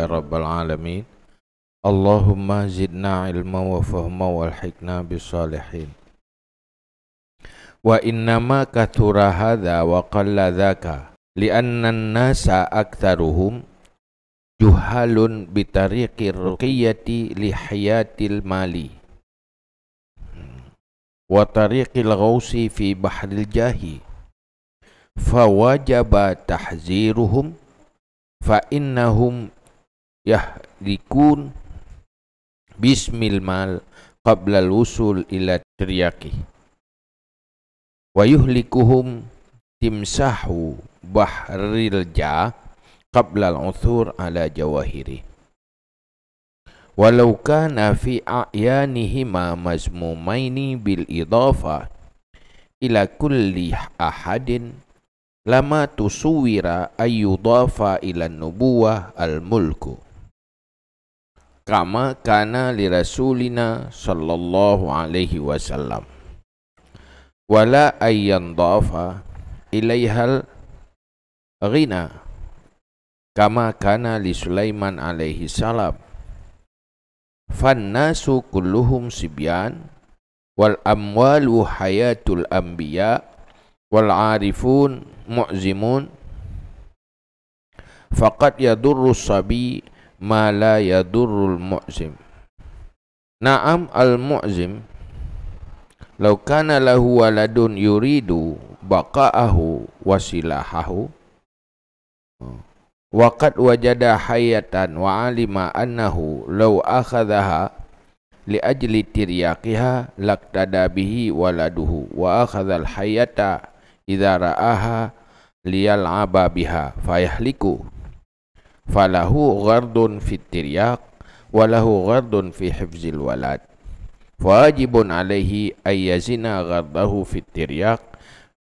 يا رب العالمين اللهم زدنا علما وفهما والحقنا بالصالحين وإنما كثر هذا وقل ذاك لأن الناس أكثرهم جهال بطريق الرقية لحياة المال وطريق الغوص في بحر الجاه فوجب تحذيرهم فإنهم yahrikun bismil mal qabla usul ila triyaki wa yuhlikuhum timsahu bahril ja qabla al-uthur ala jawahiri walau kana fi a'yanihima mazmumaini bil idafa ila kulli ahadin lama tusuwira ayyudafa ila nubuwah al-mulku kama kana li rasulina sallallahu alaihi wasallam wala ayyan dhafa ilaihal ghina kama kana li Sulaiman alaihi salam fan nasu kulluhum sibyan wal amwalu hayatul anbiya wal arifun mu'zimun faqad yadurru sabi ma la yadurrul mu'zim Naam al-mu'zim Lau kana lahu waladun yuridu baqa'ahu wasilahahu Waqad wajada hayatan wa alima annahu lau akhadaha li ajli tiryaqiha laqtada bihi waladuhu wa akhadhal hayata idza ra'aha liyal'aba biha fayahliku falahu ghardun fi tiryak walahu ghardun fi hifzil walad wajibun alaihi ayyazina ghardahu fi tiryak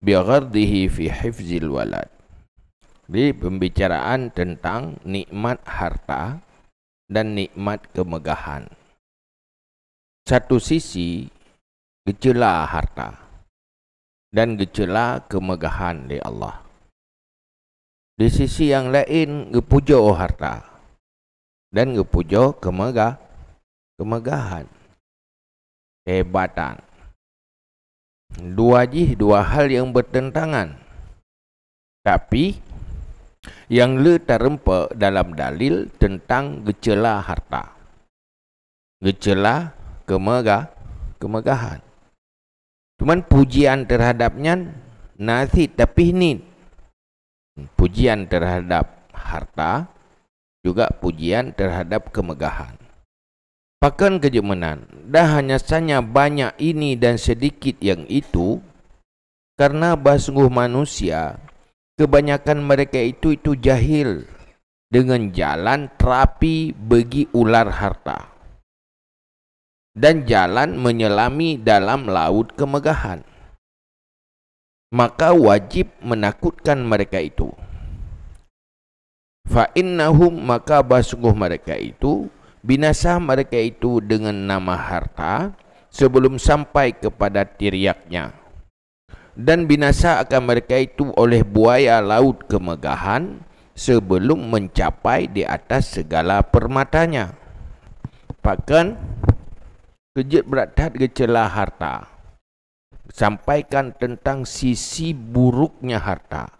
bi ghardihi fi hifzil walad di pembicaraan tentang nikmat harta dan nikmat kemegahan satu sisi gejala harta dan gejala kemegahan di Allah di sisi yang lain gepujo harta dan gepujo kemegah kemegahan hebatan dua jih dua hal yang bertentangan tapi yang le tarempa dalam dalil tentang gejala harta gejala kemegah kemegahan cuman pujian terhadapnya nasi tapi nit pujian terhadap harta, juga pujian terhadap kemegahan. Pakan kejemenan, dah hanya saja banyak ini dan sedikit yang itu, karena basungguh manusia, kebanyakan mereka itu itu jahil dengan jalan terapi bagi ular harta dan jalan menyelami dalam laut kemegahan. maka wajib menakutkan mereka itu fa innahum maka basungguh mereka itu binasa mereka itu dengan nama harta sebelum sampai kepada tiriaknya dan binasa akan mereka itu oleh buaya laut kemegahan sebelum mencapai di atas segala permatanya Pakan kejut beratat kecelah harta harta sampaikan tentang sisi buruknya harta,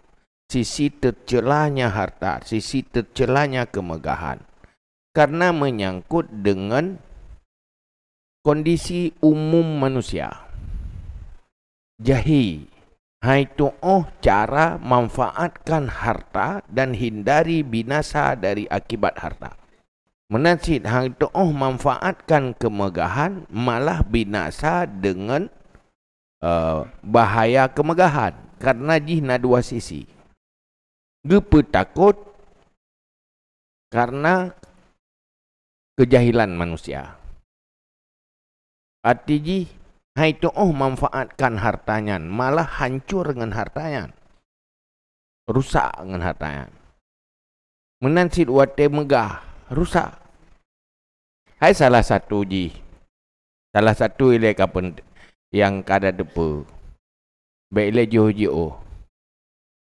sisi tercelanya harta, sisi tercelanya kemegahan. Karena menyangkut dengan kondisi umum manusia. Jahi, hai tu'oh cara manfaatkan harta dan hindari binasa dari akibat harta. Menasid hai oh manfaatkan kemegahan malah binasa dengan uh, bahaya kemegahan karena jihna dua sisi. Gepe takut karena kejahilan manusia. Atiji haitu oh manfaatkan hartanya malah hancur dengan hartanya. Rusak dengan hartanya. Menansit wate megah rusak. Hai salah satu jih, Salah satu ile kapan yang kada depa. Baiklah jojo.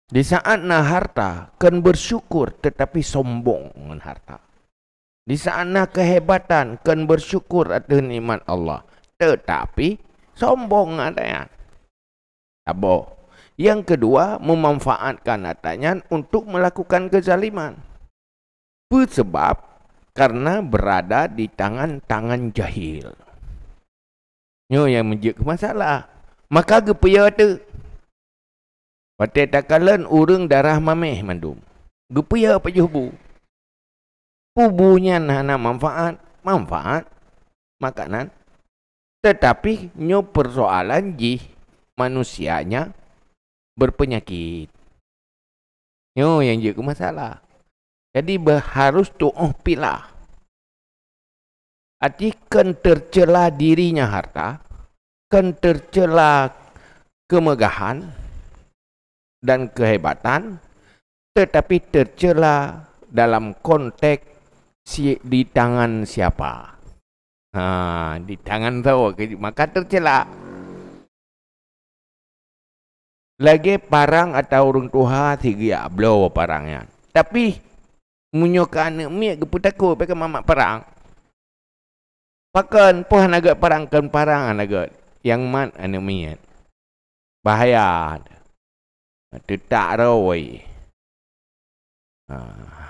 Di saat na harta, kan bersyukur tetapi sombong dengan harta. Di saat na kehebatan, kan bersyukur atas nikmat Allah. Tetapi, sombong dengan ya. Abo. Yang kedua, memanfaatkan hartanya untuk melakukan kezaliman. Sebab, karena berada di tangan-tangan jahil. Nyo yang menjadi ke masalah. Maka ke peya tu. Patai takalan urung darah mameh mandum. Gepaya apa jubu? Tubuhnya nana manfaat, manfaat makanan. Tetapi nyo persoalan ji manusianya berpenyakit. Nyo yang jadi masalah. Jadi harus tuh pilah. Arti ken tercela dirinya harta, ken tercela kemegahan dan kehebatan, tetapi tercela dalam konteks si, di tangan siapa. Ha, di tangan tahu, maka tercela. Lagi parang atau orang tua, tiga ya, blow parangnya. Tapi, munyokan, mie keputaku, pakai mama parang. Pakan puh nagat parangkan parang nagat. Yang mat anu miat. Bahaya. Itu tak rawai. Ha,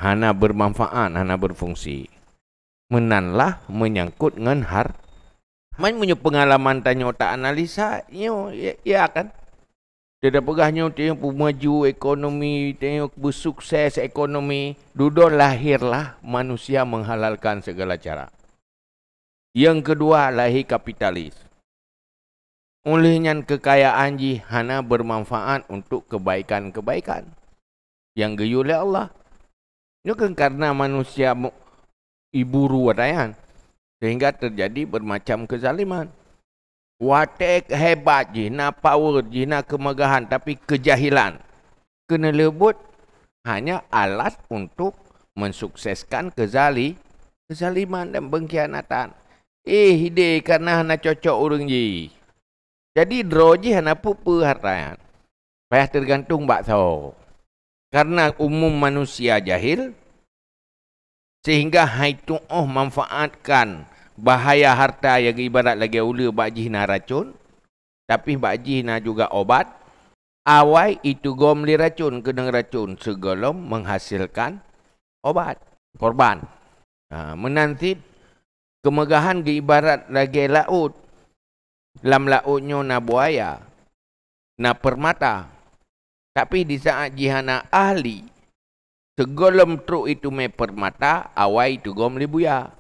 hana bermanfaat, hana berfungsi. Menanlah menyangkut dengan har. Man punya pengalaman tanya otak analisa. Ya, ya, ya kan? Dia dah pegah nyo tengok pemaju ekonomi, tengok bersukses ekonomi. Dudon lahirlah manusia menghalalkan segala cara. Yang kedua lahir kapitalis. Olehnya kekayaan ji hana bermanfaat untuk kebaikan-kebaikan. Yang geyu oleh Allah. Ini kan karena manusia ibu ruwatayan. Ya Sehingga terjadi bermacam kezaliman. Watek hebat ji, na power ji, na kemegahan tapi kejahilan. Kena lebut hanya alat untuk mensukseskan kezali, kezaliman dan pengkhianatan. Eh, ide kerana nak cocok orang ji. Jadi droji hana pupu hartayan. Payah tergantung bakso. Karena umum manusia jahil, sehingga hai tu'oh manfaatkan bahaya harta yang ibarat lagi ula bakji na racun, tapi bakji nak juga obat, awai itu gomli racun, kena racun segolong menghasilkan obat, korban. Ha, kemegahan ke ibarat lagi laut. Dalam lautnya na buaya, na permata. Tapi di saat jihana ahli, segolom truk itu me permata, awai itu gom buaya.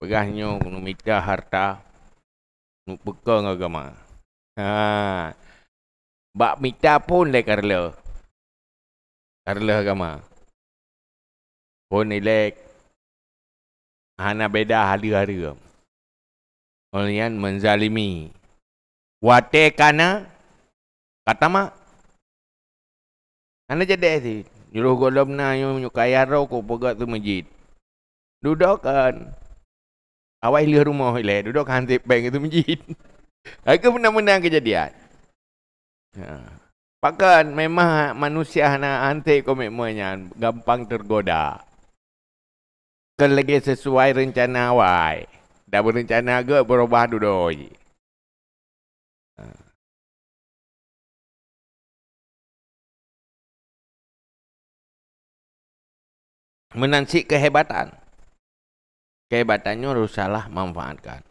Pegahnya numita harta, nupeka ngagama. Ha. Bak mita pun le karla. Karla agama. Pun elek hana beda hari-hari. Kalian menzalimi. Wate kana kata mak. Hana jadi si. Juru golom na yang menyukai arau ko pegak tu masjid. Dudukkan. Awak ilah rumah ilah. Duduk hantik bank itu masjid. Aku menang-menang kejadian. Ha. Pakan memang manusia nak hantik komitmennya. Gampang tergoda. Kan lagi sesuai rencana awak. Dah berencana ke berubah dulu. Menansik kehebatan. Kehebatannya harus salah manfaatkan.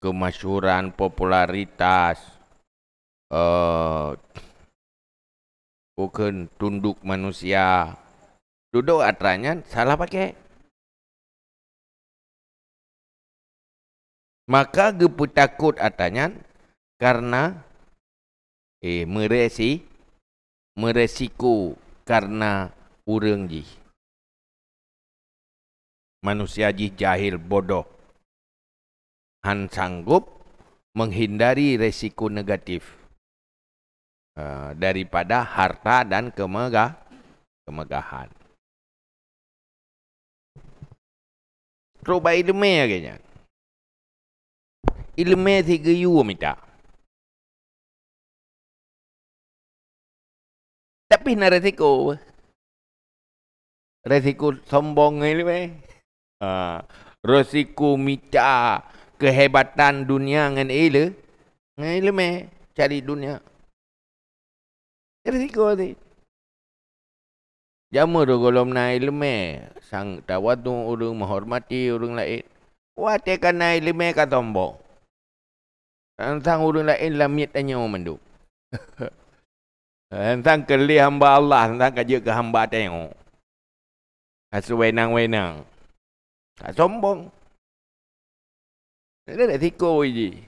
Kemasyuran, popularitas. Uh, bukan tunduk Manusia duduk aturannya salah pakai. Maka gepu takut atanya karena eh meresi meresiko karena urang ji. Manusia ji jahil bodoh. Han sanggup menghindari resiko negatif uh, daripada harta dan kemegah kemegahan. Terubah ilmeh agaknya. Ilmeh tiga yu minta. Tapi nak resiko. Resiko sombong ilmeh. Uh, ha. resiko minta kehebatan dunia dengan ilmeh. Dengan ilmeh cari dunia. Resiko tu. Jama tu golom na ilme sang tawat tu urung menghormati urung lain. Wate kan na ilme katombo. Sang urung lain lamit tanya mandu. Sang keli hamba Allah, sang kaje ke hamba tanya. Kasu wenang wenang. Tak sombong. Ini dah tiko je.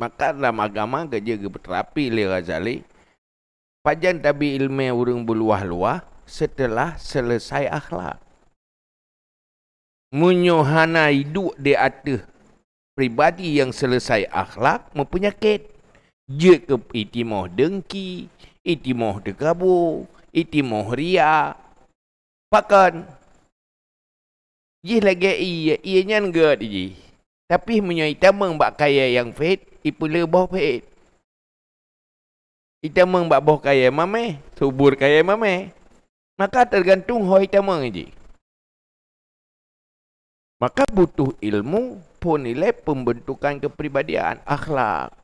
Maka dalam agama kerja ke berterapi leh Razali. Pajan tabi ilmu urung buluah luah setelah selesai akhlak. Munyohana hidup di atas pribadi yang selesai akhlak mempunyakit. Dia ke itimoh dengki, itimoh degabu, itimoh ria. Pakan. Jih lagi iya, iya nyan ke Tapi punya itamang yang fit, ipula bau fit kita mengbaboh kaya mame, subur kaya mame, maka tergantung hoi kita mengaji. Maka butuh ilmu pun nilai pembentukan kepribadian akhlak.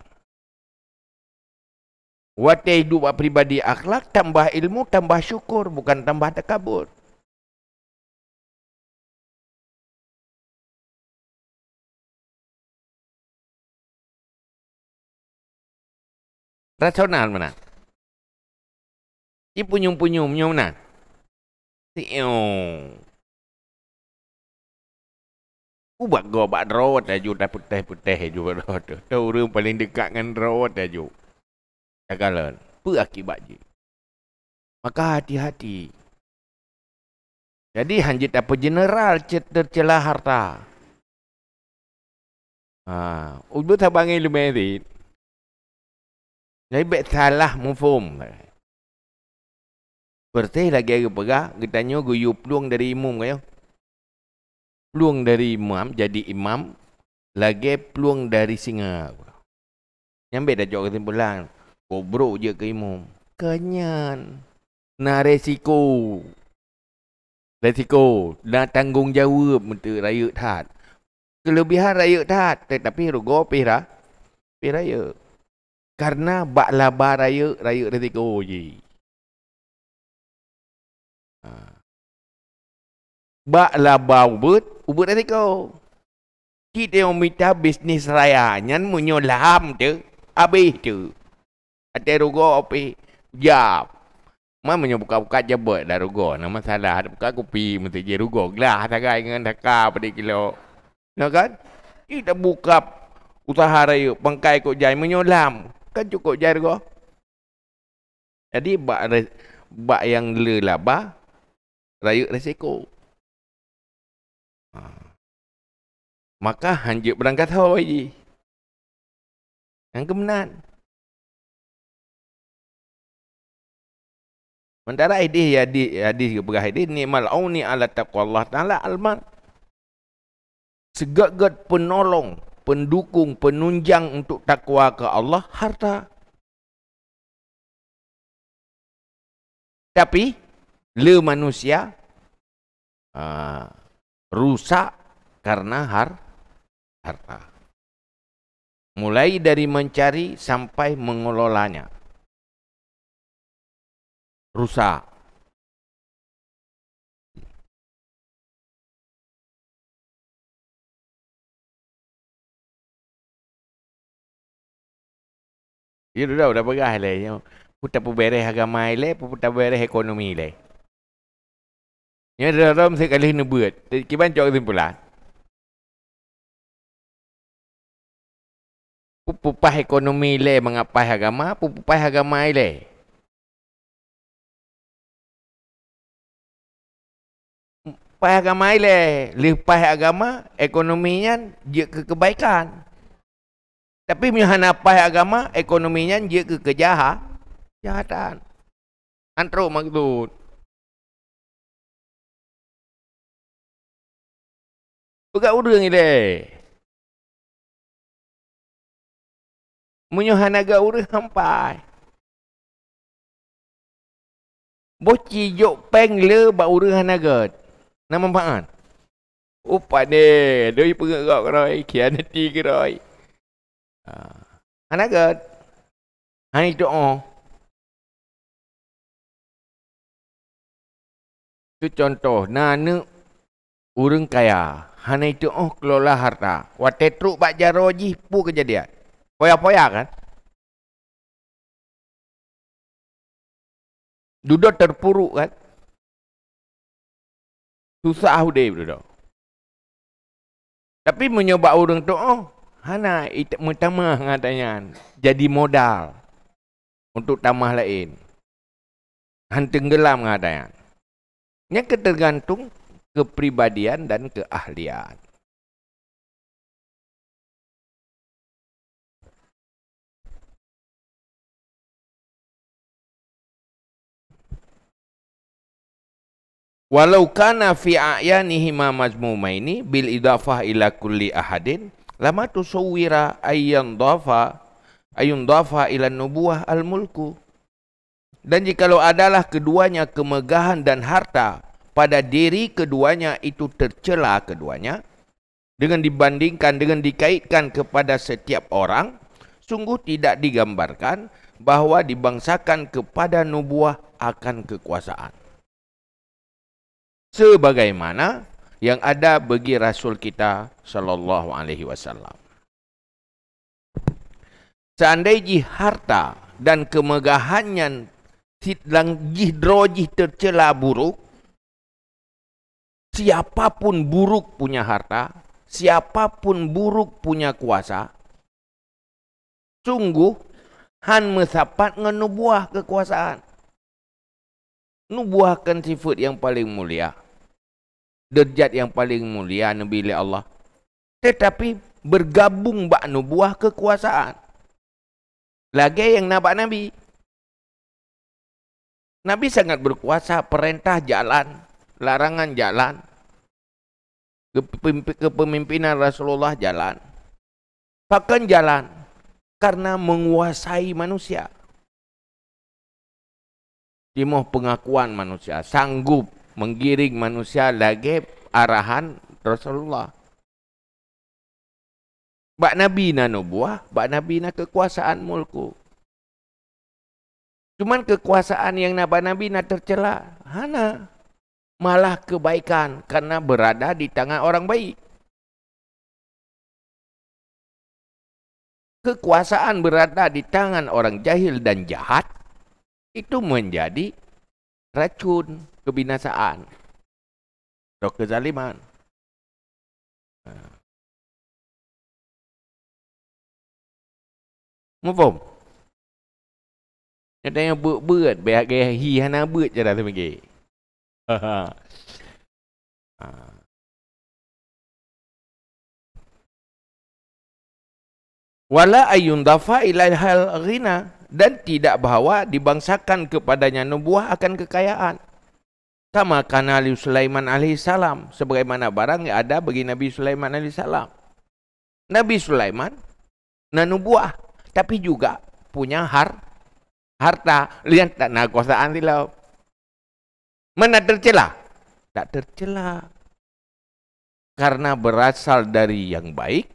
Wate hidup pribadi akhlak, tambah ilmu, tambah syukur, bukan tambah takabur. Rasional mana? Ini punyum-punyum, punyum mana? Tiung. Ubat gua bak drawat aja, dah putih-putih aja bak drawat. Tau orang paling dekat dengan drawat aja. Cakalan. Apa akibat je? Maka hati-hati. Jadi hanya tak general tercelah harta. Ha, ubat tak ilmu lumayan jadi baik salah mufum. Berarti lagi hari pera, dia tanya, guyu peluang dari imam kaya. Peluang dari imam, jadi imam, lagi peluang dari singa. Yang dah jawab kesimpulan. Kobrok je ke imam. Kenyan. Nak resiko. Resiko. Nak tanggungjawab untuk raya tat. Kelebihan raya tat. Tetapi rugo pira. Pira raya. Karena baklaba raya, raya retiko je. Ha. Baklaba ubut, ubut retiko. Kita yang minta bisnis raya, yang punya laham tu, abe tu. Ada rugo apa? Jap. Mak punya buka-buka je buat lah rugo. Nama salah, ada buka kopi, mesti je rugo. Gelah, takai dengan takar pada kilo. Nak kan? Kita buka usaha raya, pangkai kok jai menyolam kan cukup jargo. Jadi bak bak yang le laba resiko. Ha. Maka hanjut berangkat hawa wajib. Yang kemenan. Mentara hadis ya di hadis ke pegah hadis ni malauni ala taqwallah taala alman segagat penolong pendukung, penunjang untuk takwa ke Allah harta. Tapi le manusia uh, rusak karena har harta. Mulai dari mencari sampai mengelolanya. Rusak. Ya dah dah berah lah. Ya. Puta pun beres agama le, puta beres ekonomi le. Ya dah dah mesti kali ni buat. Kiban cok simpulan. Pupupah ekonomi le mengapa agama, pupupah agama le. Pupah agama le, lipah agama ekonominya dia kekebaikan. Tapi mihan apa agama, ekonominya dia ke kejahatan. Kejahatan. Antro maksud. Bukan urang ini. Menyuhan agak urang sampai. Boci jok peng le ba urang hanaga. Nama pangan. Upa ne, doi pengerak kerai, kianati kerai. Hana gad. Hani doa. Oh. Tu contoh. Nana urung kaya. Hana itu oh kelola harta. Wate truk bak jaroji pu kejadian. Poya-poya kan? Duduk terpuruk kan? Susah udah duduk. Tapi menyoba urung tu oh Hana itu pertama katanya jadi modal untuk tamah lain. Han tenggelam katanya. Ini ketergantung kepribadian dan keahlian. Walau kana fi a'yanihi ma majmuma ini bil idafah ila kulli ahadin lama tu suwira ayyan dhafa ayun dhafa ila nubuwah al mulku dan lo adalah keduanya kemegahan dan harta pada diri keduanya itu tercela keduanya dengan dibandingkan dengan dikaitkan kepada setiap orang sungguh tidak digambarkan bahwa dibangsakan kepada nubuah akan kekuasaan. Sebagaimana yang ada bagi Rasul kita sallallahu alaihi wasallam. Seandainya harta dan kemegahannya sidang jih tercela buruk siapapun buruk punya harta siapapun buruk punya kuasa sungguh han mesapat ngenubuah kekuasaan nubuahkan sifat yang paling mulia derjat yang paling mulia Nabi Allah. Tetapi bergabung bak nubuah kekuasaan. Lagi yang nampak Nabi. Nabi sangat berkuasa, perintah jalan, larangan jalan. Kepemimpinan Rasulullah jalan. Bahkan jalan karena menguasai manusia. Timoh pengakuan manusia sanggup menggiring manusia lagi arahan Rasulullah. Bak Nabi na nubuah, bak Nabi na kekuasaan mulku. Cuma kekuasaan yang nabak Nabi na tercela, hana malah kebaikan karena berada di tangan orang baik. Kekuasaan berada di tangan orang jahil dan jahat itu menjadi racun kebinasaan dok kezaliman. Mufum. Ada ha. yang berat-berat. Biar gaya hi hana berat je dah semakin. Ha. Wala ayun dafa ilai hal rina dan tidak bahawa dibangsakan kepadanya nubuah akan kekayaan. Kama kana li Sulaiman alaihi salam sebagaimana barang yang ada bagi Nabi Sulaiman alaihi salam. Nabi Sulaiman nanubuah tapi juga punya har harta lihat tak nak kuasaan silau. Mana tercela? Tak tercela. Karena berasal dari yang baik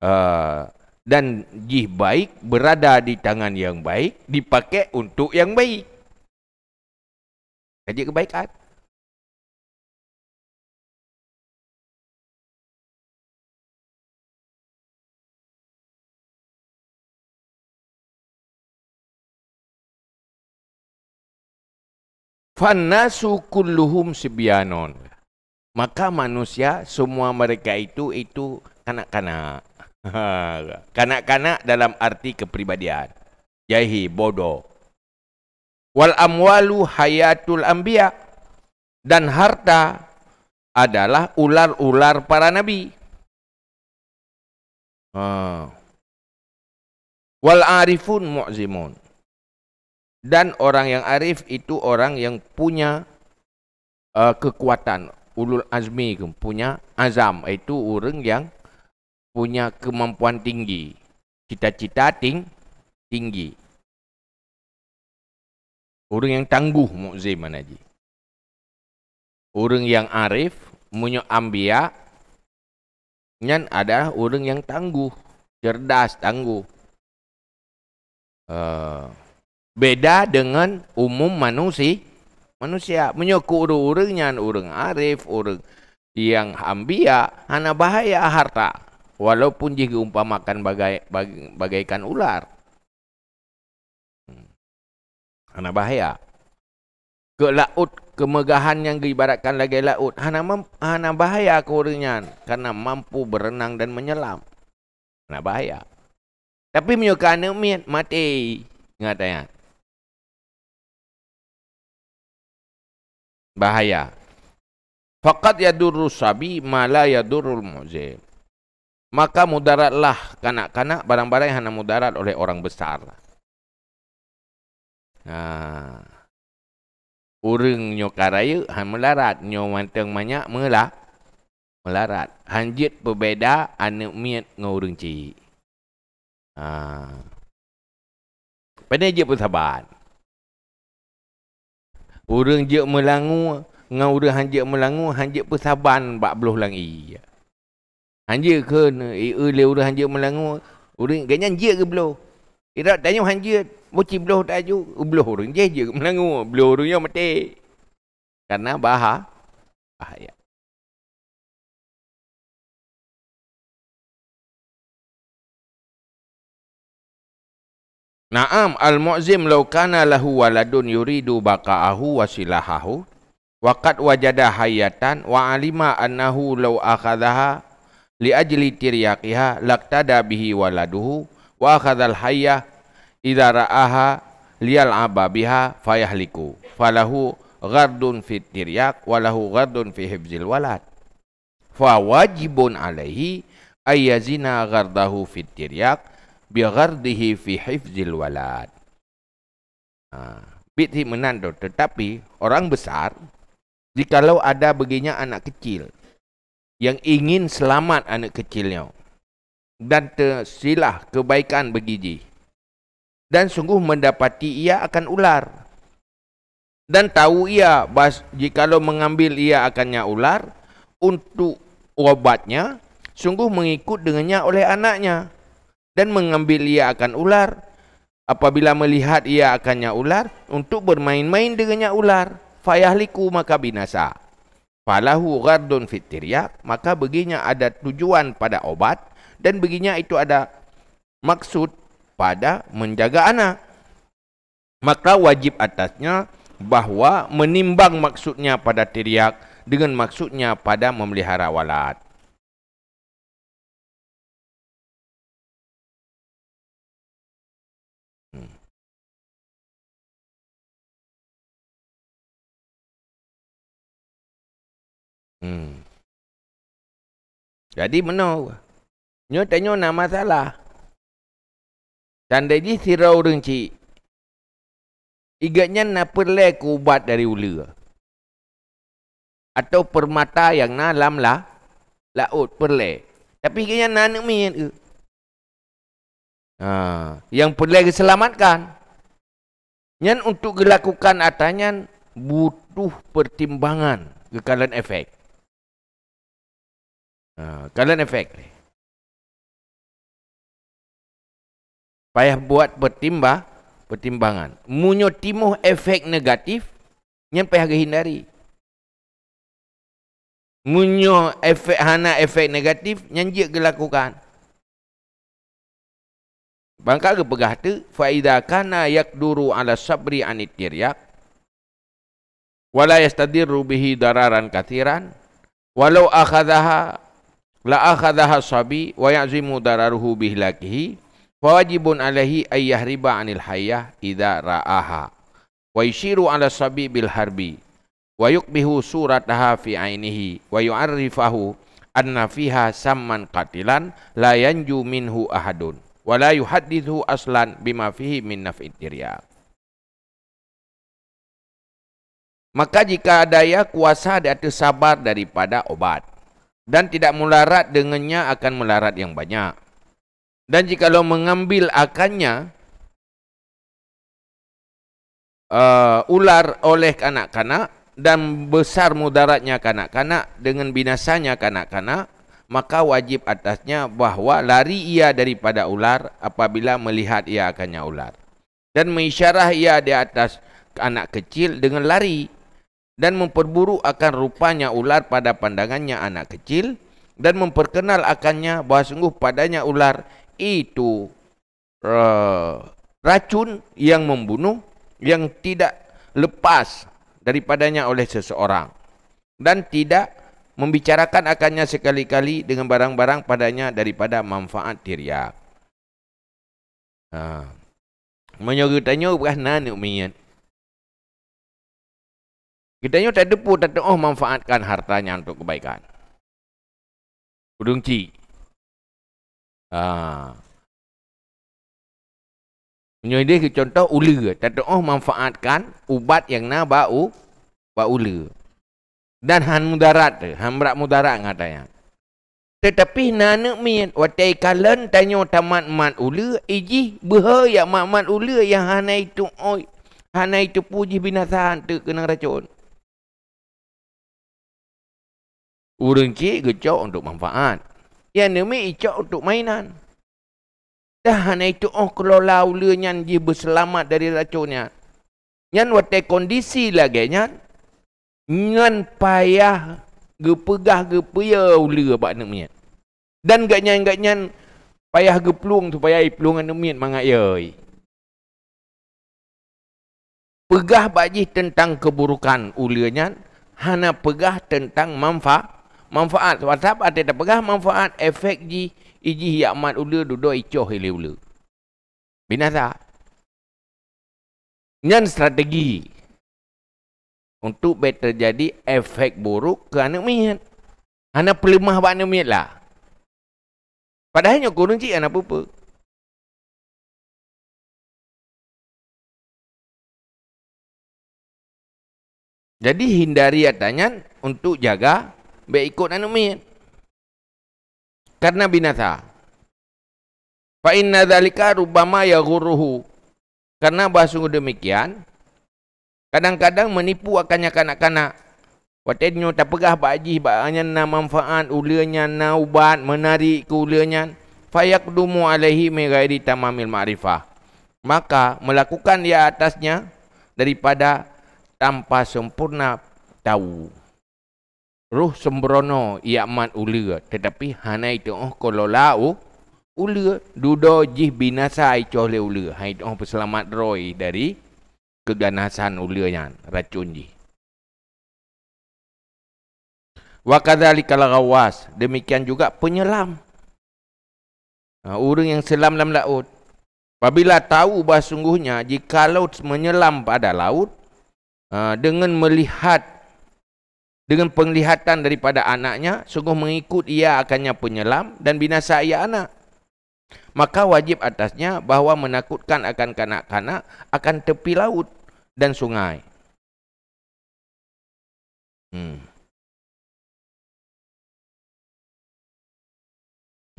uh, dan jih baik berada di tangan yang baik dipakai untuk yang baik. Kerja kebaikan. Fannasu kulluhum sibyanon. Maka manusia semua mereka itu itu kanak-kanak. kanak-kanak dalam arti kepribadian. Jahi, bodoh wal amwalu hayatul anbiya dan harta adalah ular-ular para nabi. Ha. Wal arifun mu'zimun. Dan orang yang arif itu orang yang punya uh, kekuatan ulul azmi punya azam itu orang yang punya kemampuan tinggi cita-cita ting tinggi. Orang yang tangguh mukzim Haji. Orang yang arif munyo ambia nyan ada orang yang tangguh, cerdas tangguh. Uh, beda dengan umum manusia. Manusia menyoku orang nyan orang arif, orang yang ambia hana bahaya harta. Walaupun jika umpamakan bagai, bagaikan ular. Hana bahaya. Ke laut kemegahan yang diibaratkan lagi laut. Hana, hana bahaya ke karena mampu berenang dan menyelam. Hana bahaya. Tapi menyukakan umit mati. Ingat tanya. Bahaya. Fakat yadurru sabi mala yadurul mu'zim. Maka mudaratlah kanak-kanak barang-barang yang hanya mudarat oleh orang besar. Ha. Orang nyokaraya han melarat nyomanteng banyak melah melarat. Hanjit berbeda anak miat dengan orang cik. Ha. Pada je pun sabar. Orang je melangu dengan orang hanje melangu hanje pun sabar bak beluh langi. Hanje ke ne ieu le orang hanje melangu orang ganyan je ke beluh. Irak tanya hanje Buci beluh tak ju. Beluh orang je je melangu. Beluh orang yang mati. Kerana bahar. Bahaya. Naam al-mu'zim law kana lahu waladun yuridu bakaahu wa silahahu waqad wajada hayatan wa alima annahu law akhadhaha li ajli tiryaqiha laqtada bihi waladuhu wa akhadhal hayyah idza ra'aha liyal ababiha fayahliku falahu ghadun fi tiryak walahu ghadun fi hibzil walad fa wajibun alaihi ayyazina ghardahu fi tiryak bi ghardihi fi hibzil walad ha. Bithi menando tetapi orang besar jikalau ada baginya anak kecil yang ingin selamat anak kecilnya dan tersilah kebaikan bagi dia dan sungguh mendapati ia akan ular. Dan tahu ia bas, jikalau mengambil ia akannya ular untuk obatnya, sungguh mengikut dengannya oleh anaknya. Dan mengambil ia akan ular apabila melihat ia akannya ular untuk bermain-main dengannya ular. Fayahliku maka binasa. Falahu gardun fitriyak maka beginya ada tujuan pada obat dan beginya itu ada maksud pada menjaga anak. Maka wajib atasnya bahawa menimbang maksudnya pada teriak dengan maksudnya pada memelihara walad. Hmm. hmm. Jadi menau. Nyo tanyo nama salah. Tanda ini sirau orang cik. Igatnya nak perle kubat dari ulu, Atau permata yang na lam lah. Laut perle. Tapi igatnya nak nak minyak Ha. Yang perle keselamatkan. Yang untuk dilakukan atanya butuh pertimbangan kekalan efek. Ha. Kalan efek. Kekalan efek. payah buat pertimbang pertimbangan. Munyo timuh efek negatif yang payah kehindari. Munyo efek hana efek negatif yang jek gelakukan. Bangka ke pegah tu fa idza kana yakduru ala sabri yak. Walayas yastadirru bihi dararan katiran walau akhadhaha la akhadhaha sabi wa ya'zimu dararuhu bihlakihi wajibun alaihi ayyah riba anil hayyah idza ra'aha wa yashiru ala sabi bil harbi wa yuqbihu surataha fi ainihi wa yu'arrifahu anna fiha samman qatilan la yanju minhu ahadun wa la yuhaddithu aslan bima fihi min naf'id dirya maka jika ada ya kuasa di atas sabar daripada obat dan tidak mularat dengannya akan mularat yang banyak dan jika lo mengambil akannya uh, ular oleh kanak-kanak dan besar mudaratnya kanak-kanak dengan binasanya kanak-kanak, maka wajib atasnya bahwa lari ia daripada ular apabila melihat ia akannya ular. Dan mengisyarah ia di atas anak kecil dengan lari dan memperburu akan rupanya ular pada pandangannya anak kecil dan memperkenal akannya bahawa sungguh padanya ular itu uh, racun yang membunuh yang tidak lepas daripadanya oleh seseorang dan tidak membicarakan akannya sekali-kali dengan barang-barang padanya daripada manfaat tiriak. Uh, ha. Menyogutanya bukan nani umian? Kita nyo tak depu tak oh manfaatkan hartanya untuk kebaikan. Kudungci. Ha. Menyuai dia contoh ula. Tata oh manfaatkan ubat yang nak bau bau ula. Dan han mudarat. Han berat mudarat katanya. Tetapi nana min watai kalan tanya tamat mat ula. Iji beha yang mat mat ula yang hana itu oh Hana itu puji binasaan tu kena racun. Urun cik gecok untuk manfaat yang demi icok untuk mainan. Dah hanya itu oh kelola ulunya dia berselamat dari racunnya. Yang wate kondisi lagi nya. Ngan payah gepegah gepaya ulu bak nemnya. Dan gaknya gaknya payah gepluang tu payah pelungan nemit mangak yoi. Pegah bajih tentang keburukan ulunya. Hana pegah tentang manfaat manfaat WhatsApp ada terpegah manfaat efek ji iji yakmat ula dudu icoh ile ula. Binasa. Nyan strategi untuk better jadi efek buruk ke anak miat. Anak pelemah buat anak miat lah. Padahal nyok kurung cik anak pupa. Jadi hindari atanya untuk jaga baik ikut anumi karena binasa fa inna dzalika rubbama yaghurruhu karena bahas demikian kadang-kadang menipu akan kanak-kanak watenyo tapegah ba aji ba anyan na manfaat ulianya na ubat menarik ke ulianya fa yaqdumu alaihi mi tamamil ma'rifah maka melakukan di atasnya daripada tanpa sempurna tahu roh sembrono yakmat ulia tetapi hanai tu oh kalau lau ulia dudo jih binasa ai cole ulia hai oh peselamat roy dari keganasan ulia yang racun jih wa kadzalikal demikian juga penyelam uh, orang yang selam dalam laut apabila tahu bahawa sungguhnya jika laut menyelam pada laut ha, dengan melihat dengan penglihatan daripada anaknya sungguh mengikut ia akannya penyelam dan binasa ia anak maka wajib atasnya bahawa menakutkan akan kanak-kanak akan tepi laut dan sungai hmm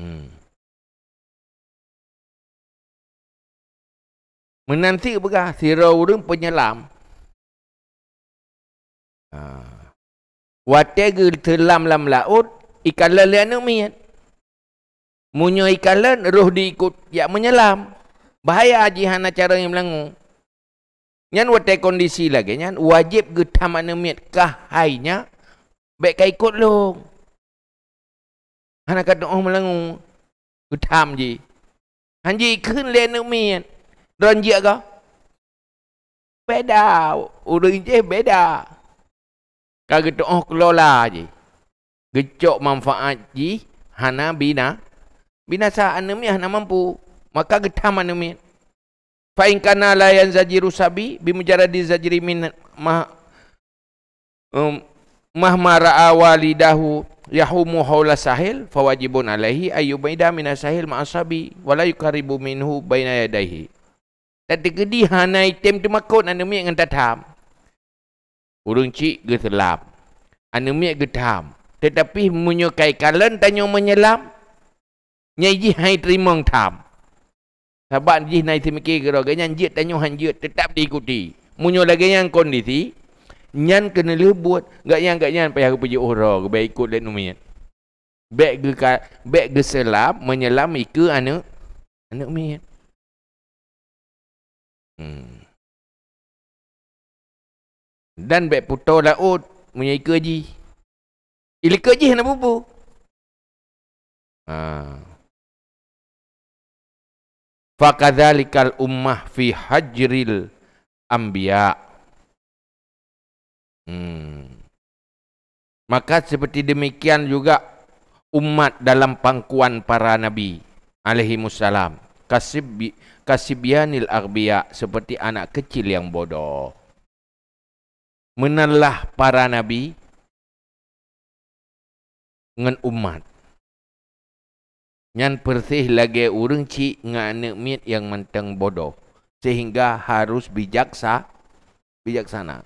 hmm menanti bega sira urang penyelam ah Watega telam lam laut ikan ikala anu miat. Munyo ikala roh diikut yak menyelam. Bahaya ajihan cara yang melangu. Nyan watai kondisi lagi nyan wajib ge tamana miat kah hainya baik ka ikut lo. Hana kata oh melangu. Ge tam ji. Hanji ikun lianu miat. Ronji aga. Beda, urang je beda. Kaga oh kelola je. Gecok manfaat ji, Hana bina. Bina sah anemi hana mampu. Maka getah anemi. Fa'inkana layan zajiru sabi. Bimujaradi zajiri min ma, um, mahmara awalidahu yahumu haula sahil fawajibun alaihi ayyubaida min asahil ma'asabi wala yukaribu minhu baina yadaihi tatigedi hanai tem temakut nan demi ngan tatam Urung cik ke selam. Anumik ke tam. Tetapi menyukai kalan tanya menyelam. Nyaji hai terima tam. Sebab nyaji hai semikir ke raga. Nyanjit tanya hanjit tetap diikuti. Menyukai lagi yang kondisi. Nyan kena lebut. Gak yang gak nyan payah kepuji orang. Baik ikut lain umit. Baik ke, ka, baik ke selam. Menyelam ikut anak. Anak umit. Hmm. Dan bek putau laut oh, punya ikan je. Ilika je nak bubu. Ha. Fakadhalikal ummah fi hajril ambiya. Hmm. Maka seperti demikian juga umat dalam pangkuan para nabi alaihi musallam. Kasib kasibianil arbiya seperti anak kecil yang bodoh menelah para nabi dengan umat. Yang persih lagi orang cik dengan anak mit yang menteng bodoh. Sehingga harus bijaksa, bijaksana.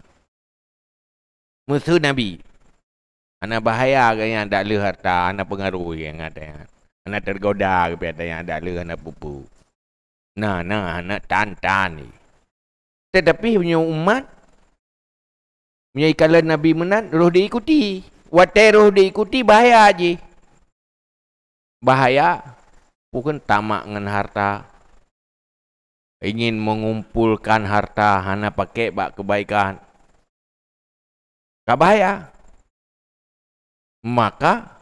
Musuh Nabi. Anak bahaya kan yang tak leh harta, anak pengaruh yang ada. Anak tergoda kepada yang tak leh anak pupu. Nah, nah, anak tantan ni. Tetapi punya umat Menyai kala Nabi menat, roh dia ikuti. Watai roh dia ikuti, bahaya aje. Bahaya. Bukan tamak dengan harta. Ingin mengumpulkan harta. Hana pakai bak kebaikan. Tak bahaya. Maka,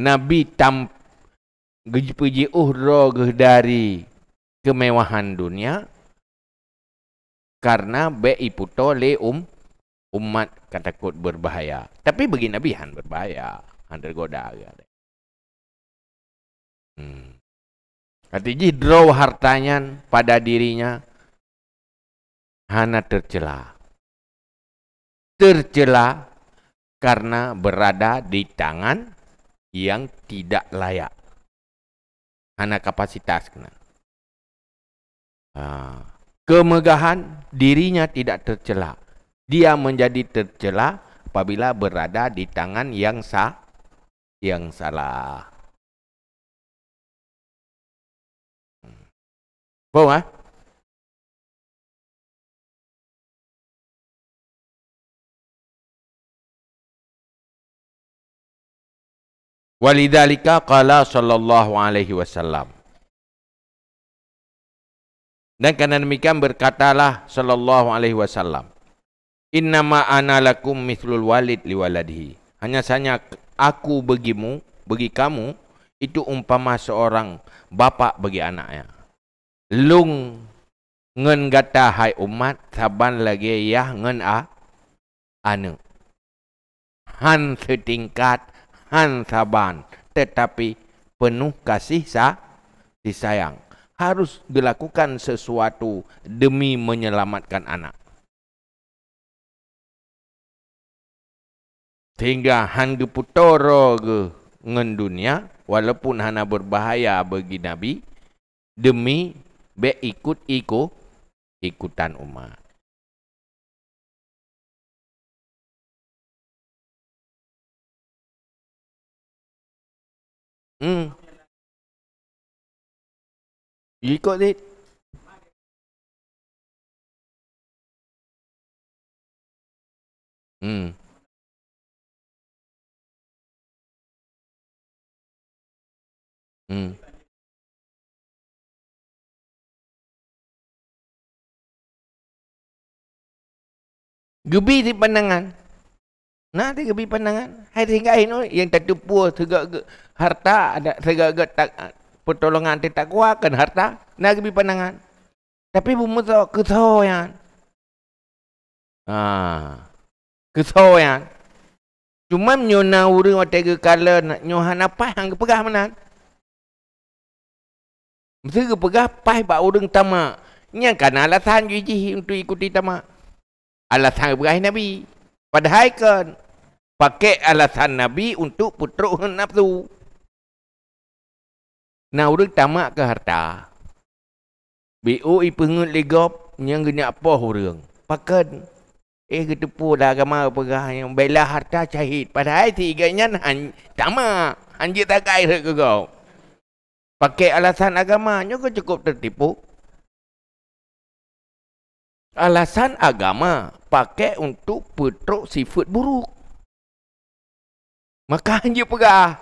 Nabi tam gejpeji uhroh dari kemewahan dunia karena be iputo le um umat kata takut berbahaya. Tapi bagi Nabi Han berbahaya. Han tergoda. Hmm. ji draw hartanya pada dirinya. Hana tercela. Tercela karena berada di tangan yang tidak layak. Hana kapasitas kena. Ha. Kemegahan dirinya tidak tercelak dia menjadi tercela apabila berada di tangan yang sah yang salah. Hmm. Faham? Ha? Walidalika qala sallallahu alaihi wasallam. Dan karena demikian berkatalah sallallahu alaihi wasallam innama ana lakum mislul walid liwaladihi. Hanya sanya aku bagimu, bagi kamu, itu umpama seorang bapa bagi anaknya. Lung ngen gata hai umat, saban lagi ya ngen a anu. Han setingkat, han saban, tetapi penuh kasih sa disayang. Harus dilakukan sesuatu demi menyelamatkan anak. Sehingga han geputoro ke dengan dunia. Walaupun hana berbahaya bagi Nabi. Demi be ikut iku ikutan umat. Hmm. Ikut ni. Hmm. Gebi di pandangan. Nah, dia gebi pandangan. Hai sehingga hai no, yang tak tupu harta ada segaga tak pertolongan dia tak kuatkan harta, nah gebi pandangan. Tapi bumbu tu kesoyan. Ah. Kesoyan. Cuma nyona urang tega kala nak nyohan apa hang pegah menan. Mesti ke pegah pai ba urang tama. Nyang kan alasan jiji untuk ikuti tamak alasan Ibrahim Nabi. Padahal kan pakai alasan Nabi untuk putra nafsu. Nah, orang tamak ke harta. B.O. ipengut legop yang kena apa orang. Pakai Eh ketepu lah agama apa yang bela harta cahit. Padahal si ingatnya han, sama. Hanya tak kaya ke kau. Pakai alasan agama. Nyokok cukup tertipu. Alasan agama dipakai untuk petruk sifat buruk. Maka hanya pegah.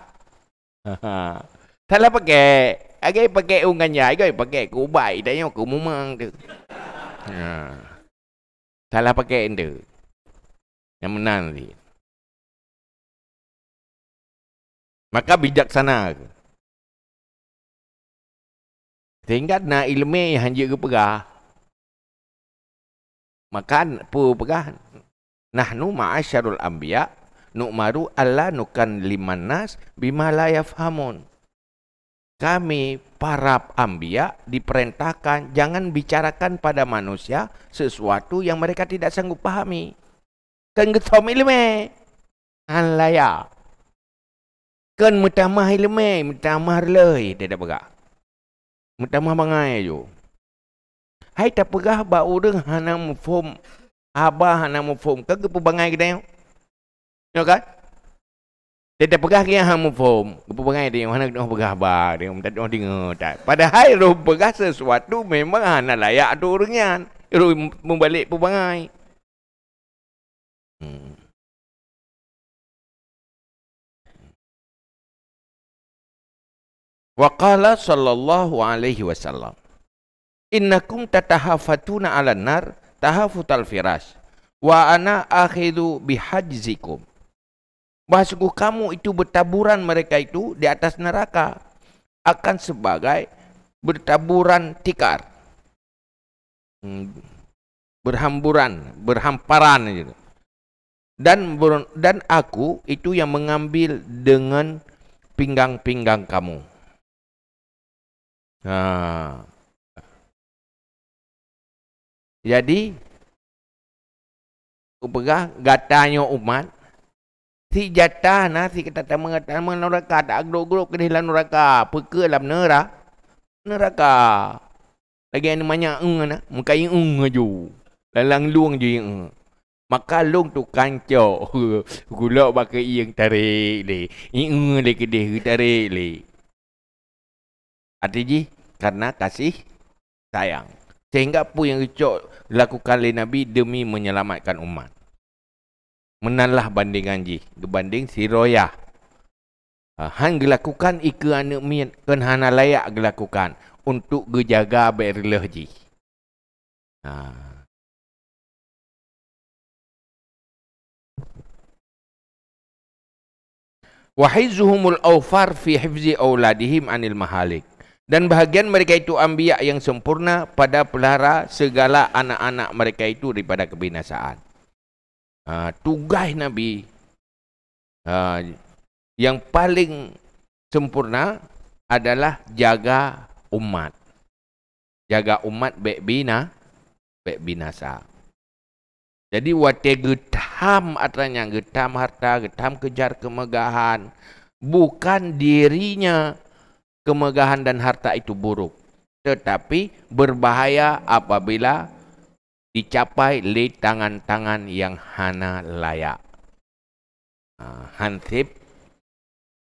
Salah pakai. Agak pakai unganya, agak pakai kubai, dan yang aku memang tu. Salah ya. pakai anda. Yang menang ni. Maka bijaksana. Sehingga nak ilmi hanya ke pegah. Maka apa pegah? Nahnu ma'asyarul anbiya nu'maru alla nukan liman nas bima la yafhamun. Kami para anbiya diperintahkan jangan bicarakan pada manusia sesuatu yang mereka tidak sanggup pahami. Kan getom ilme. Alaya. Kan mutamah ilme, mutamah leh, tidak pegah. Mutamah bangai jo. Hai tak pegah bak orang hanang mufum. Abah hanang mufum. Kau ke bangai kita yang? Ya kan? Dia tak pegah kaya hanang ha, mufum. Kepebangai dia yang mana kau pegah bak. Dia tak tahu dengar tak. Padahal roh pegah sesuatu memang hanang layak tu orang yang. Roh membalik pebangai. Hmm. Wa sallallahu alaihi wasallam innakum tatahafatuna ala nar tahafutal firas wa ana akhidhu bihajzikum bahasaku kamu itu bertaburan mereka itu di atas neraka akan sebagai bertaburan tikar hmm. berhamburan berhamparan gitu. dan dan aku itu yang mengambil dengan pinggang-pinggang kamu nah ha. Jadi Kupegah gatanya umat Si jatah na si kata tama tama neraka tak agrok agrok kedih dalam neraka peke dalam neraka neraka lagi yang namanya ung muka yang ung aju lalang luang ju yang maka luang tu kancok gulak baka yang tarik le yang le kedih tarik le hati ji karena kasih sayang Sehingga apa yang kecok lakukan oleh Nabi demi menyelamatkan umat. Menanlah bandingan ji. Berbanding si Royah. Ha, Han gelakukan ika anak min kenhana layak gelakukan untuk gejaga berleh ji. Ha. Wahizuhumul awfar fi hifzi awladihim anil mahalik dan bahagian mereka itu ambiak yang sempurna pada pelihara segala anak-anak mereka itu daripada kebinasaan. Uh, tugas Nabi uh, yang paling sempurna adalah jaga umat. Jaga umat baik bina, baik binasa. Jadi watak getam atanya, getam harta, getam kejar kemegahan. Bukan dirinya kemegahan dan harta itu buruk tetapi berbahaya apabila dicapai le tangan-tangan yang hana layak ha, hansip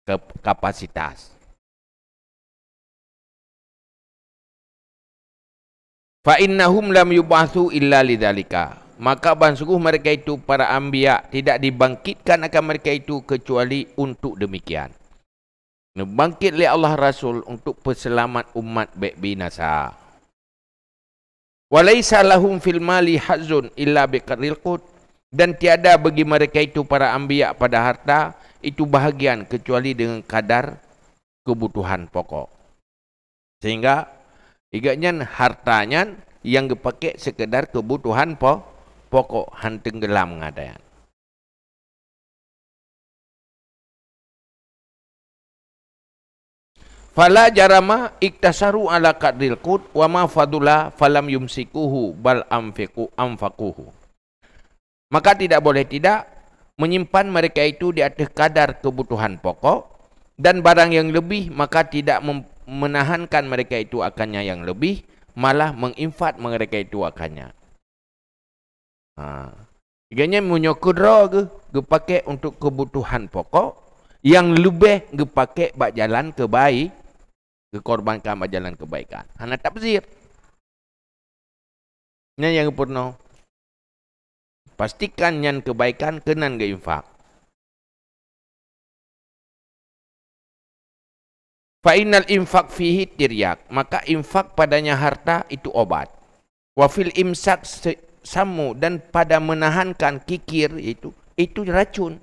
ke kapasitas fa innahum lam yub'atsu illa lidzalika maka bansuguh mereka itu para ambia tidak dibangkitkan akan mereka itu kecuali untuk demikian Bangkit oleh Allah Rasul untuk peselamat umat baik binasa. Walaysa lahum fil mali hazun illa biqadril qut. Dan tiada bagi mereka itu para ambia pada harta, itu bahagian kecuali dengan kadar kebutuhan pokok. Sehingga, ikatnya hartanya yang dipakai sekedar kebutuhan po, pokok hantenggelam ngadayan. Fala jarama iktasaru ala qadril qut wa ma fadula falam yumsikuhu bal amfiku amfakuhu. Maka tidak boleh tidak menyimpan mereka itu di atas kadar kebutuhan pokok dan barang yang lebih maka tidak menahankan mereka itu akannya yang lebih malah menginfat mereka itu akannya. Ha. Iganya munyokudro ke gepake untuk kebutuhan pokok yang lebih gepake bak jalan kebaik kekorbankan jalan kebaikan. Hana tak bersih. Ini yang purno. Pastikan yang kebaikan kenan ke infak. Fa'inal infak fihi tiryak. Maka infak padanya harta itu obat. Wafil imsak samu dan pada menahankan kikir itu itu racun.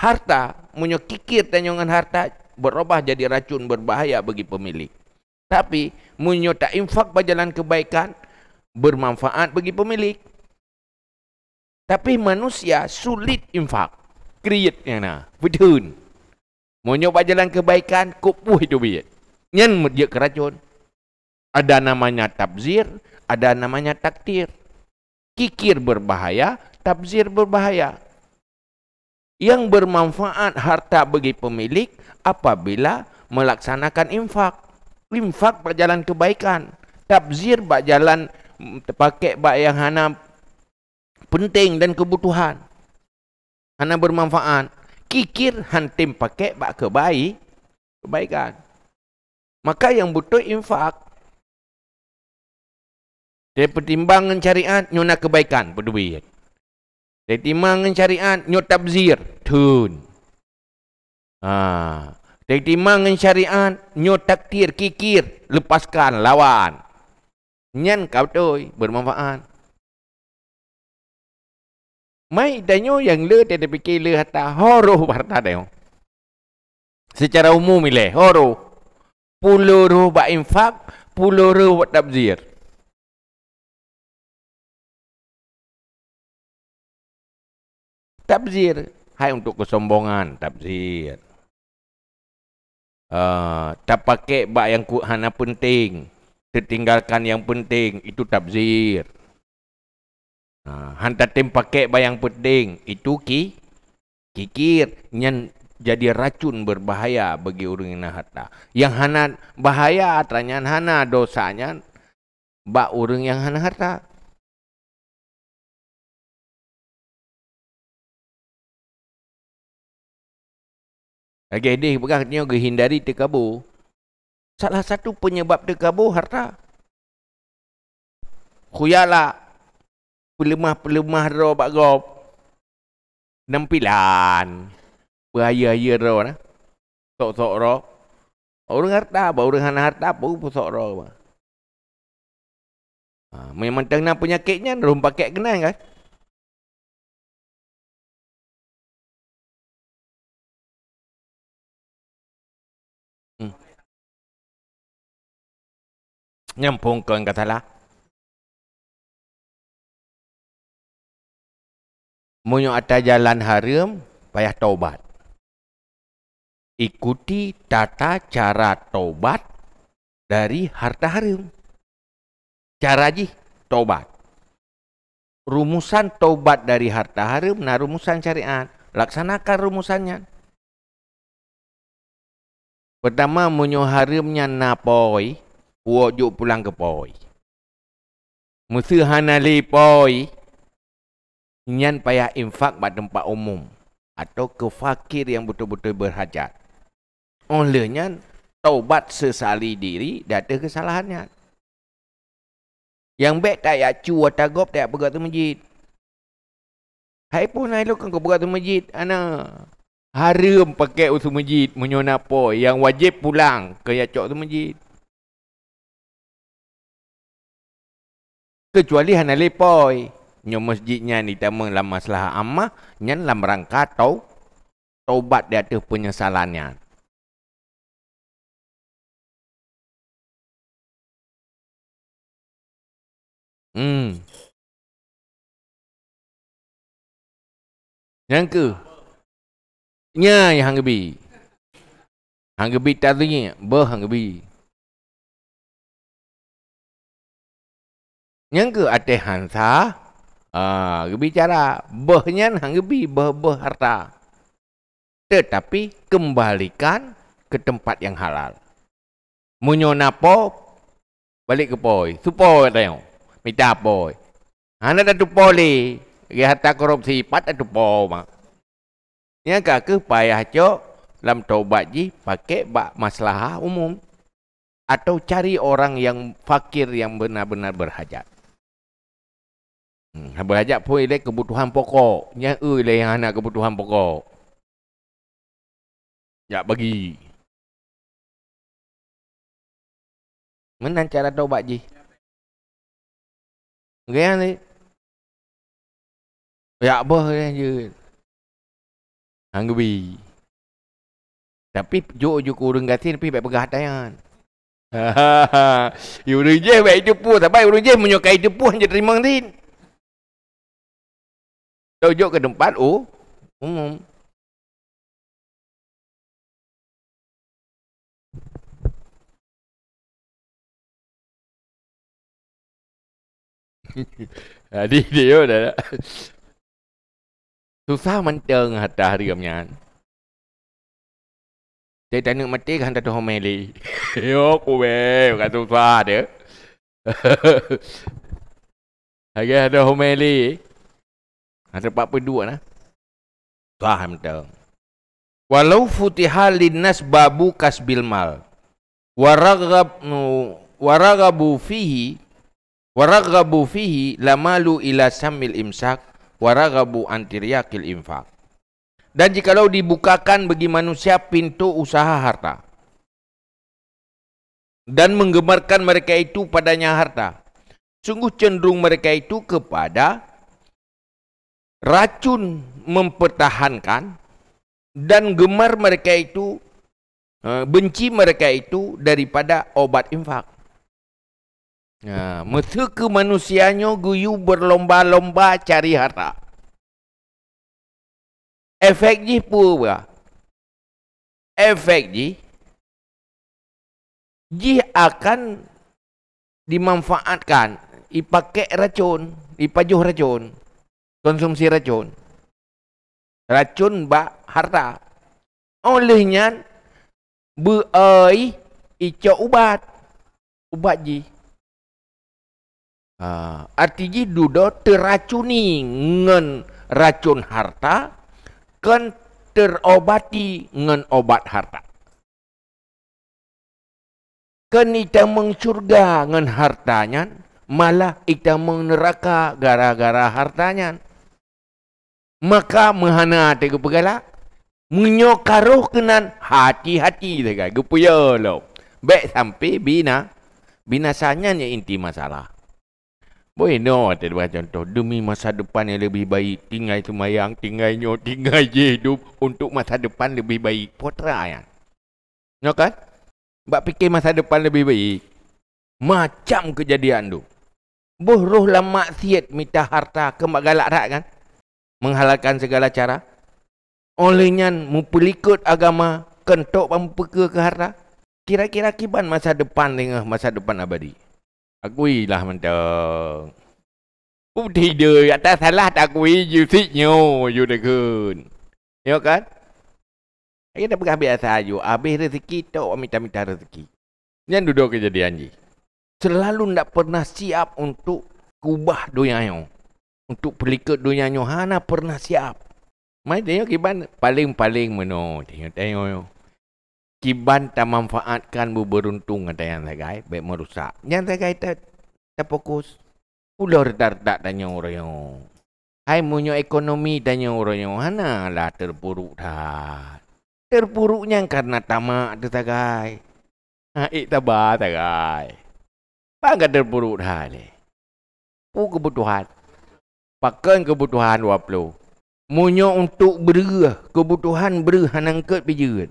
Harta punya kikir dan dengan harta berubah jadi racun berbahaya bagi pemilik. Tapi tak infak berjalan kebaikan bermanfaat bagi pemilik. Tapi manusia sulit infak. Kriyat yang na, betul. Menyoba jalan kebaikan, kupuh itu biar. Yang dia keracun. Ada namanya tabzir, ada namanya takdir. Kikir berbahaya, tabzir berbahaya yang bermanfaat harta bagi pemilik apabila melaksanakan infak. Infak pak kebaikan. Tabzir pak jalan mm, pakai pak yang hana penting dan kebutuhan. Hana bermanfaat. Kikir hantim pakai pak kebaik kebaikan. Maka yang butuh infak dari pertimbangan syariat nyuna kebaikan berduit. Dari timang dengan syariat, nyut tabzir. Tun. Ha. Dari timang dengan syariat, nyut takdir, kikir. Lepaskan, lawan. Nyan kau tu, bermanfaat. Mai danyo yang le tiada fikir le hatta horo warta dia. Secara umum ile horo. puluh ba infak, puluh ba tabzir. Tabzir. Hai untuk kesombongan. Tabzir. Uh, tak pakai bak yang kuhana penting. Tertinggalkan yang penting. Itu tabzir. Uh, ah, hantar tim pakai bak yang penting. Itu ki. Kikir. Nyan jadi racun berbahaya bagi orang yang harta. Yang hana bahaya atranya hana dosanya bak orang yang hana harta. Lagi ada yang pegang tengok hindari terkabur. Salah satu penyebab terkabur harta. Kuyalah. Pelemah-pelemah roh bak gop. Nampilan. Beraya-aya roh nah. Sok-sok roh. Orang harta Orang anak harta apa? Orang sok roh apa? Ha, memang tengah penyakitnya, roh pakai kenal kan? nhưng phong cơn cả ada jalan harum payah taubat ikuti tata cara taubat dari harta harum cara ji taubat rumusan taubat dari harta harum nah syariat laksanakan rumusannya Pertama, menyuharimnya napoi, buat juk pulang ke poi. Musa hanali poi. Nyan payah infak pada tempat umum. Atau ke fakir yang betul-betul berhajat. Olehnya, taubat sesali diri data kesalahannya. Yang baik tak yak cu atau gop tak pergi ke masjid. Hai pun hai lo kan ke pergi ke masjid. Ana. Haram pakai usul masjid. Menyona poi. Yang wajib pulang kaya cok tu masjid. Kecuali hana lepoi. Nyo masjidnya ni tama lam masalah amah. Nyan lam rangka tau. Taubat dia tu penyesalannya. Hmm. Yang ke? Nya yang hanggebi. Hanggebi tadinya. Berhanggebi. Hanggebi. yang ke ate hansa ah ha, uh, gebicara behnya hang gebi beh beh harta tetapi kembalikan ke tempat yang halal munyo napo balik ke poi supo tayo mita poi ana ha, da tu poli, ge harta korupsi pat da tu ma yang ka ke payah cok lam tobat ji pake ba masalah umum atau cari orang yang fakir yang benar-benar berhajat Hmm, berajak pun ialah kebutuhan pokok. Yang ialah yang anak kebutuhan pokok. Tak bagi. Menang cara tau bakji. Gaya ni. Ya boh ya je. Hanggubi. Tapi jo jo kurung gatin tapi baik pegah tayangan. Ha ha ha. Urung je baik tepuh. Sampai urung je menyukai tepuh je terima tin. Tujuk ke tempat U. Oh, umum. Jadi ah, dia oh, dah nak. Susah menceng atas dia punya. Dia tak nak mati kan tak homeli. Yo ku be, kat susah dia. Hage ada homeli. Ada apa pun dua lah. Faham tak? Walau futiha linnas babu kasbil mal. Waragab, waragabu fihi. Waragabu fihi lamalu ila samil imsak. Waragabu antiryakil infak. Dan jikalau dibukakan bagi manusia pintu usaha harta. Dan menggemarkan mereka itu padanya harta. Sungguh cenderung mereka itu kepada racun mempertahankan dan gemar mereka itu ha, benci mereka itu daripada obat infak. Ya, ha, mesti ke manusianyo guyu berlomba-lomba cari harta. Efek ni pula. Efek ni. Ji akan dimanfaatkan. Dipakai racun. Dipajuh racun konsumsi racun. Racun bak harta. Olehnya buai ica ubat. Ubat ji. Uh, arti ji dudo teracuni ngen racun harta kan terobati ngen obat harta. Kan ita meng surga ngen hartanya malah ita mengneraka gara-gara hartanya maka mehana tegu pegala menyokaruh kenan hati-hati tega gupuyo kan. lo Baik sampai bina bina binasanya nya inti masalah Boy, no, ada dua contoh. Demi masa depan yang lebih baik, tinggal semayang, tinggal nyo, tinggal je hidup untuk masa depan lebih baik. Potra, lah ya. Kan. No, kan? Bak fikir masa depan lebih baik. Macam kejadian tu. Boh roh lama siat minta harta ke galak rak kan? menghalalkan segala cara olehnya mempelikut agama kentok pempeka ke harta kira-kira kiban masa depan dengan masa depan abadi akui lah mentok Oh tidak, tak salah tak kui you sit nyo you the good. Yo kan? Ayo dah pegah biasa ayo, habis rezeki tu minta minta rezeki. Yang duduk kejadian ni. Selalu tak pernah siap untuk kubah dunia yang untuk pelikut dunia nyo hana pernah siap mai tengok kiban paling paling meno tengok tengok kiban tak manfaatkan bu beruntung kata yang sagai baik merusak yang sagai tak tak fokus pulau retar tak tanya orang yo hai munyo ekonomi tanya orang yo hana lah terpuruk dah terpuruknya karena tamak tu sagai ha ik eh, tabah sagai Bangga terburuk hal ni. Oh kebutuhan pakan kebutuhan 20. Munyo untuk berah, kebutuhan berah nangkat pijirin.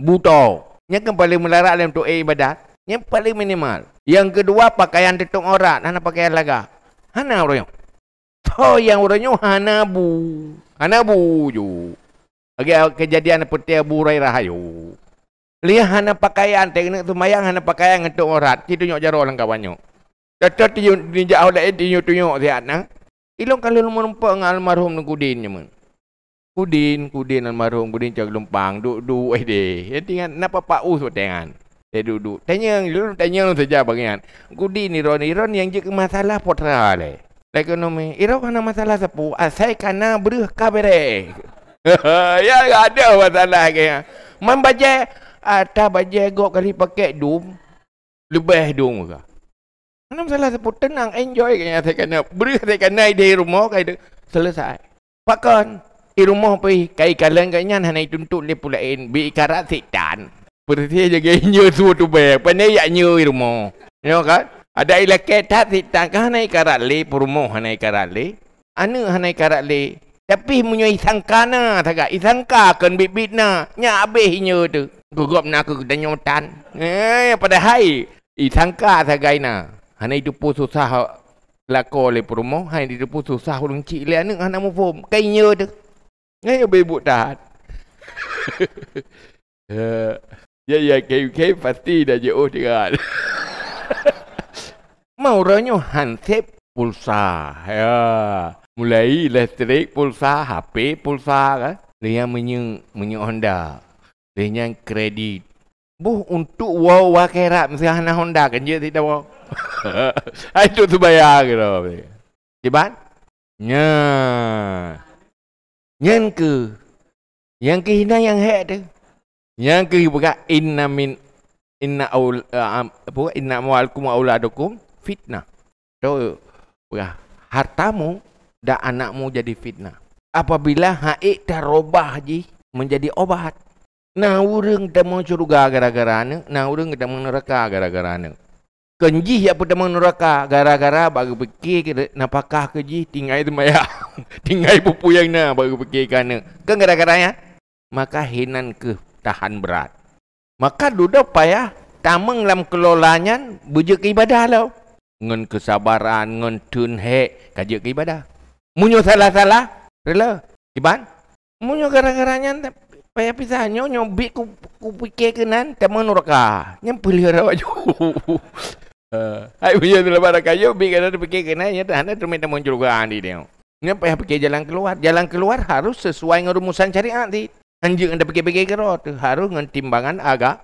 Buto. Yang kan paling melarat dalam untuk ibadat. Yang paling minimal. Yang kedua, pakaian tetap orang. Hana pakaian laga. Hana orang. Oh yang orangnya hana bu. Hana bu ju. Okay, kejadian seperti Abu Rairah ju. Lihat hana pakaian. Tengok tu mayang hana pakaian untuk orang. Kita tunjuk jarak orang kawannya. Tetap tunjuk oleh dia tunjuk-tunjuk sihat. Nah. Ilong kali lu menempa dengan almarhum Nugudin je men. Kudin, Kudin almarhum Kudin cak lumpang duk duk eh de. Ya tingan napa pak us tengan. Dia duduk. Tanya lu tanya lu saja bagian. Kudin ni Ron Ron yang je masalah potra le. Eh. Ekonomi. Iro kena masalah sepu. Asai ah, kana berah kabere. Eh. ya ada masalah ke. Membajet ada ah, bajet gok kali pakai dum. Lebih dum ke. Mana masalah saya pun tenang, enjoy kan yang saya kena. Beri saya kena di rumah, kaya selesai. Pakan, di rumah pergi, kaya kalan kaya nyan, hanya tuntut dia pula in, bi karat setan. Bersih je kaya nyo suruh tu baik, pandai yak nyo di rumah. Ya kan? Ada ilah kaya setan, kan hanya karat le, perumah hanya karat le. Anu hanya karat le. Tapi punya isangka na, saka. Isangka kan bibit na, nyak habis nyo tu. Gugup nak ke danyotan. Eh, pada hai. Isangka sagai na. Hana hidup pun susah ha- Lako oleh perumah Hai di depan susah Orang cik Lihat ni Hana mu form Kainya tu Kainya bebut tahan Ya ya kain ya, kain Pasti dah jauh oh, dengan Mau ranyo Hansip Pulsa Ya Mulai listrik pulsa HP pulsa kan Dia menyeng Menyeng Honda Dia kredit Buh untuk Wow wakera Misalnya Honda Kan je tidak wow Hai tu tu bayang kena apa Cepat? Nya. Nyen ke? Yang ke hina yang hak tu. Yang ke buka inna min inna aul eh, apa uh, inna walkum auladukum fitnah. Tu buka hartamu dan anakmu jadi fitnah. Apabila haik robah ji menjadi obat. Nah, urung kita mau surga gara-gara ni. Nah, urung kita mau neraka gara-gara ni. Kenji siap ya pertama neraka Gara-gara baru fikir Napakah kenji tinggai itu maya Tinggai pupu yang na baru fikir kerana Kan gara-gara ya Maka hinan ke tahan berat Maka duduk payah Tameng dalam kelolanya Bujuk ibadah lah Ngen kesabaran Ngen tun hek Kajuk ke ibadah Munyo salah-salah Rela Iban Munyo gara-garanya gara Payah pisah Nyo nyo bik ku, ku fikir kenan Tameng neraka Nyo pelihara wajuh Eh. Hai punya tu lebar kayu bi kena pergi kena ya dah nak terminta muncul gerang ah, di dia. Ni apa yang jalan keluar? Jalan keluar harus sesuai dengan rumusan cari di. Anjing anda pergi fikir kira tu harus dengan timbangan agak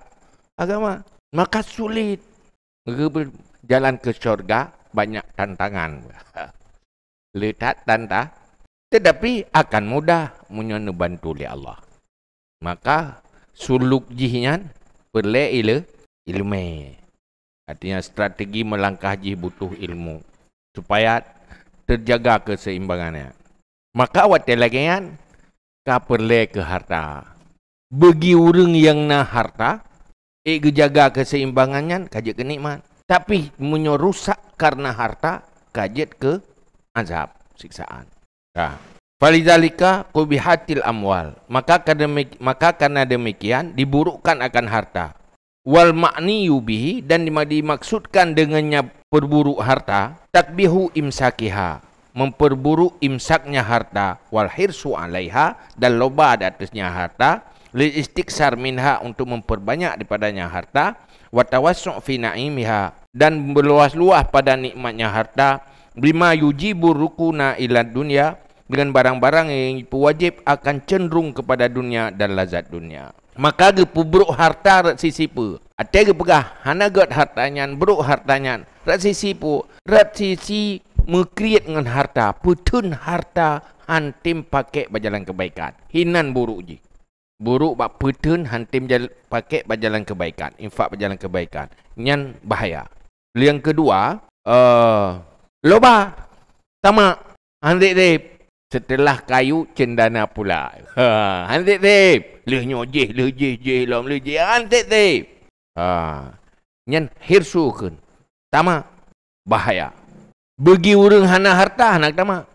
agama. Maka sulit. Jalan ke syurga banyak tantangan. Letak tanda. Tetapi akan mudah menyenu bantu oleh Allah. Maka suluk jihnya perlu ilu Ilmu. Artinya strategi melangkah haji butuh ilmu supaya terjaga keseimbangannya. Maka awak telagian ka perle ke harta. Bagi orang yang na harta, ik eh, jaga keseimbangannya kaje ke nikmat. Tapi munyo rusak karena harta kaje ke azab siksaan. Ha. Falizalika kubihatil amwal. Maka karena maka karena demikian diburukkan akan harta wal makni yubi dan dimaksudkan dengannya perburuk harta takbihu imsakiha memperburuk imsaknya harta wal hirsu alaiha dan loba atasnya harta li istiksar minha untuk memperbanyak daripadanya harta wa tawassu' fi na'imiha dan berluas-luas pada nikmatnya harta bima yujibu rukuna ila dunya dengan barang-barang yang wajib akan cenderung kepada dunia dan lazat dunia. Maka ge pubruk harta rat sisi pu. Ate pegah hanagot hartanyan bruk hartanyan rat sisi pu. Rat sisi mekriet dengan harta, putun harta hantim pakai bajalan kebaikan. Hinan buruk ji. Buruk bak putun hantim pakai bajalan kebaikan, infak bajalan kebaikan. Nyan bahaya. Yang kedua, uh, loba tamak. Andik-dik setelah kayu cendana pula. Ha, hantik tip. Leh nyojih, leh jih, jih, lom, leh jih. Hantik tip. Ha. Nyan hirsu kun. Tama. Bahaya. Bagi orang hana harta, nak tama.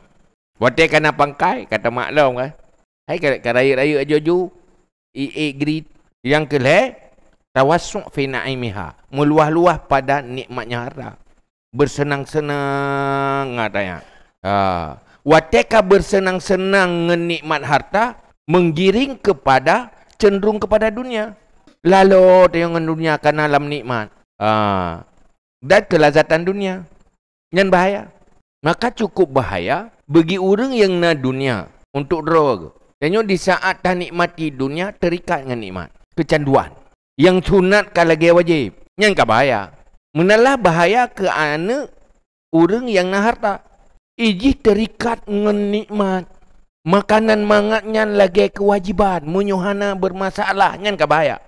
Wate kena pangkai, kata maklum kan. Hai, karaya-raya aju-aju. Ie grit. Yang kele, tawasuk fi na'imiha. Meluah-luah pada nikmatnya harta. Bersenang-senang, katanya. Haa. Wateka bersenang-senang menikmat harta menggiring kepada cenderung kepada dunia. Lalu dengan dunia akan alam nikmat. Ah. Dan kelazatan dunia. Yang bahaya. Maka cukup bahaya bagi orang yang na dunia untuk drog. Tengok di saat tak nikmati dunia terikat dengan nikmat. Kecanduan. Yang sunat kalau dia wajib. Yang bahaya. Menalah bahaya ke anak orang yang na harta. Iji terikat ngenikmat makanan mangatnya lagi kewajiban menyuhana bermasalah nyan ka bahaya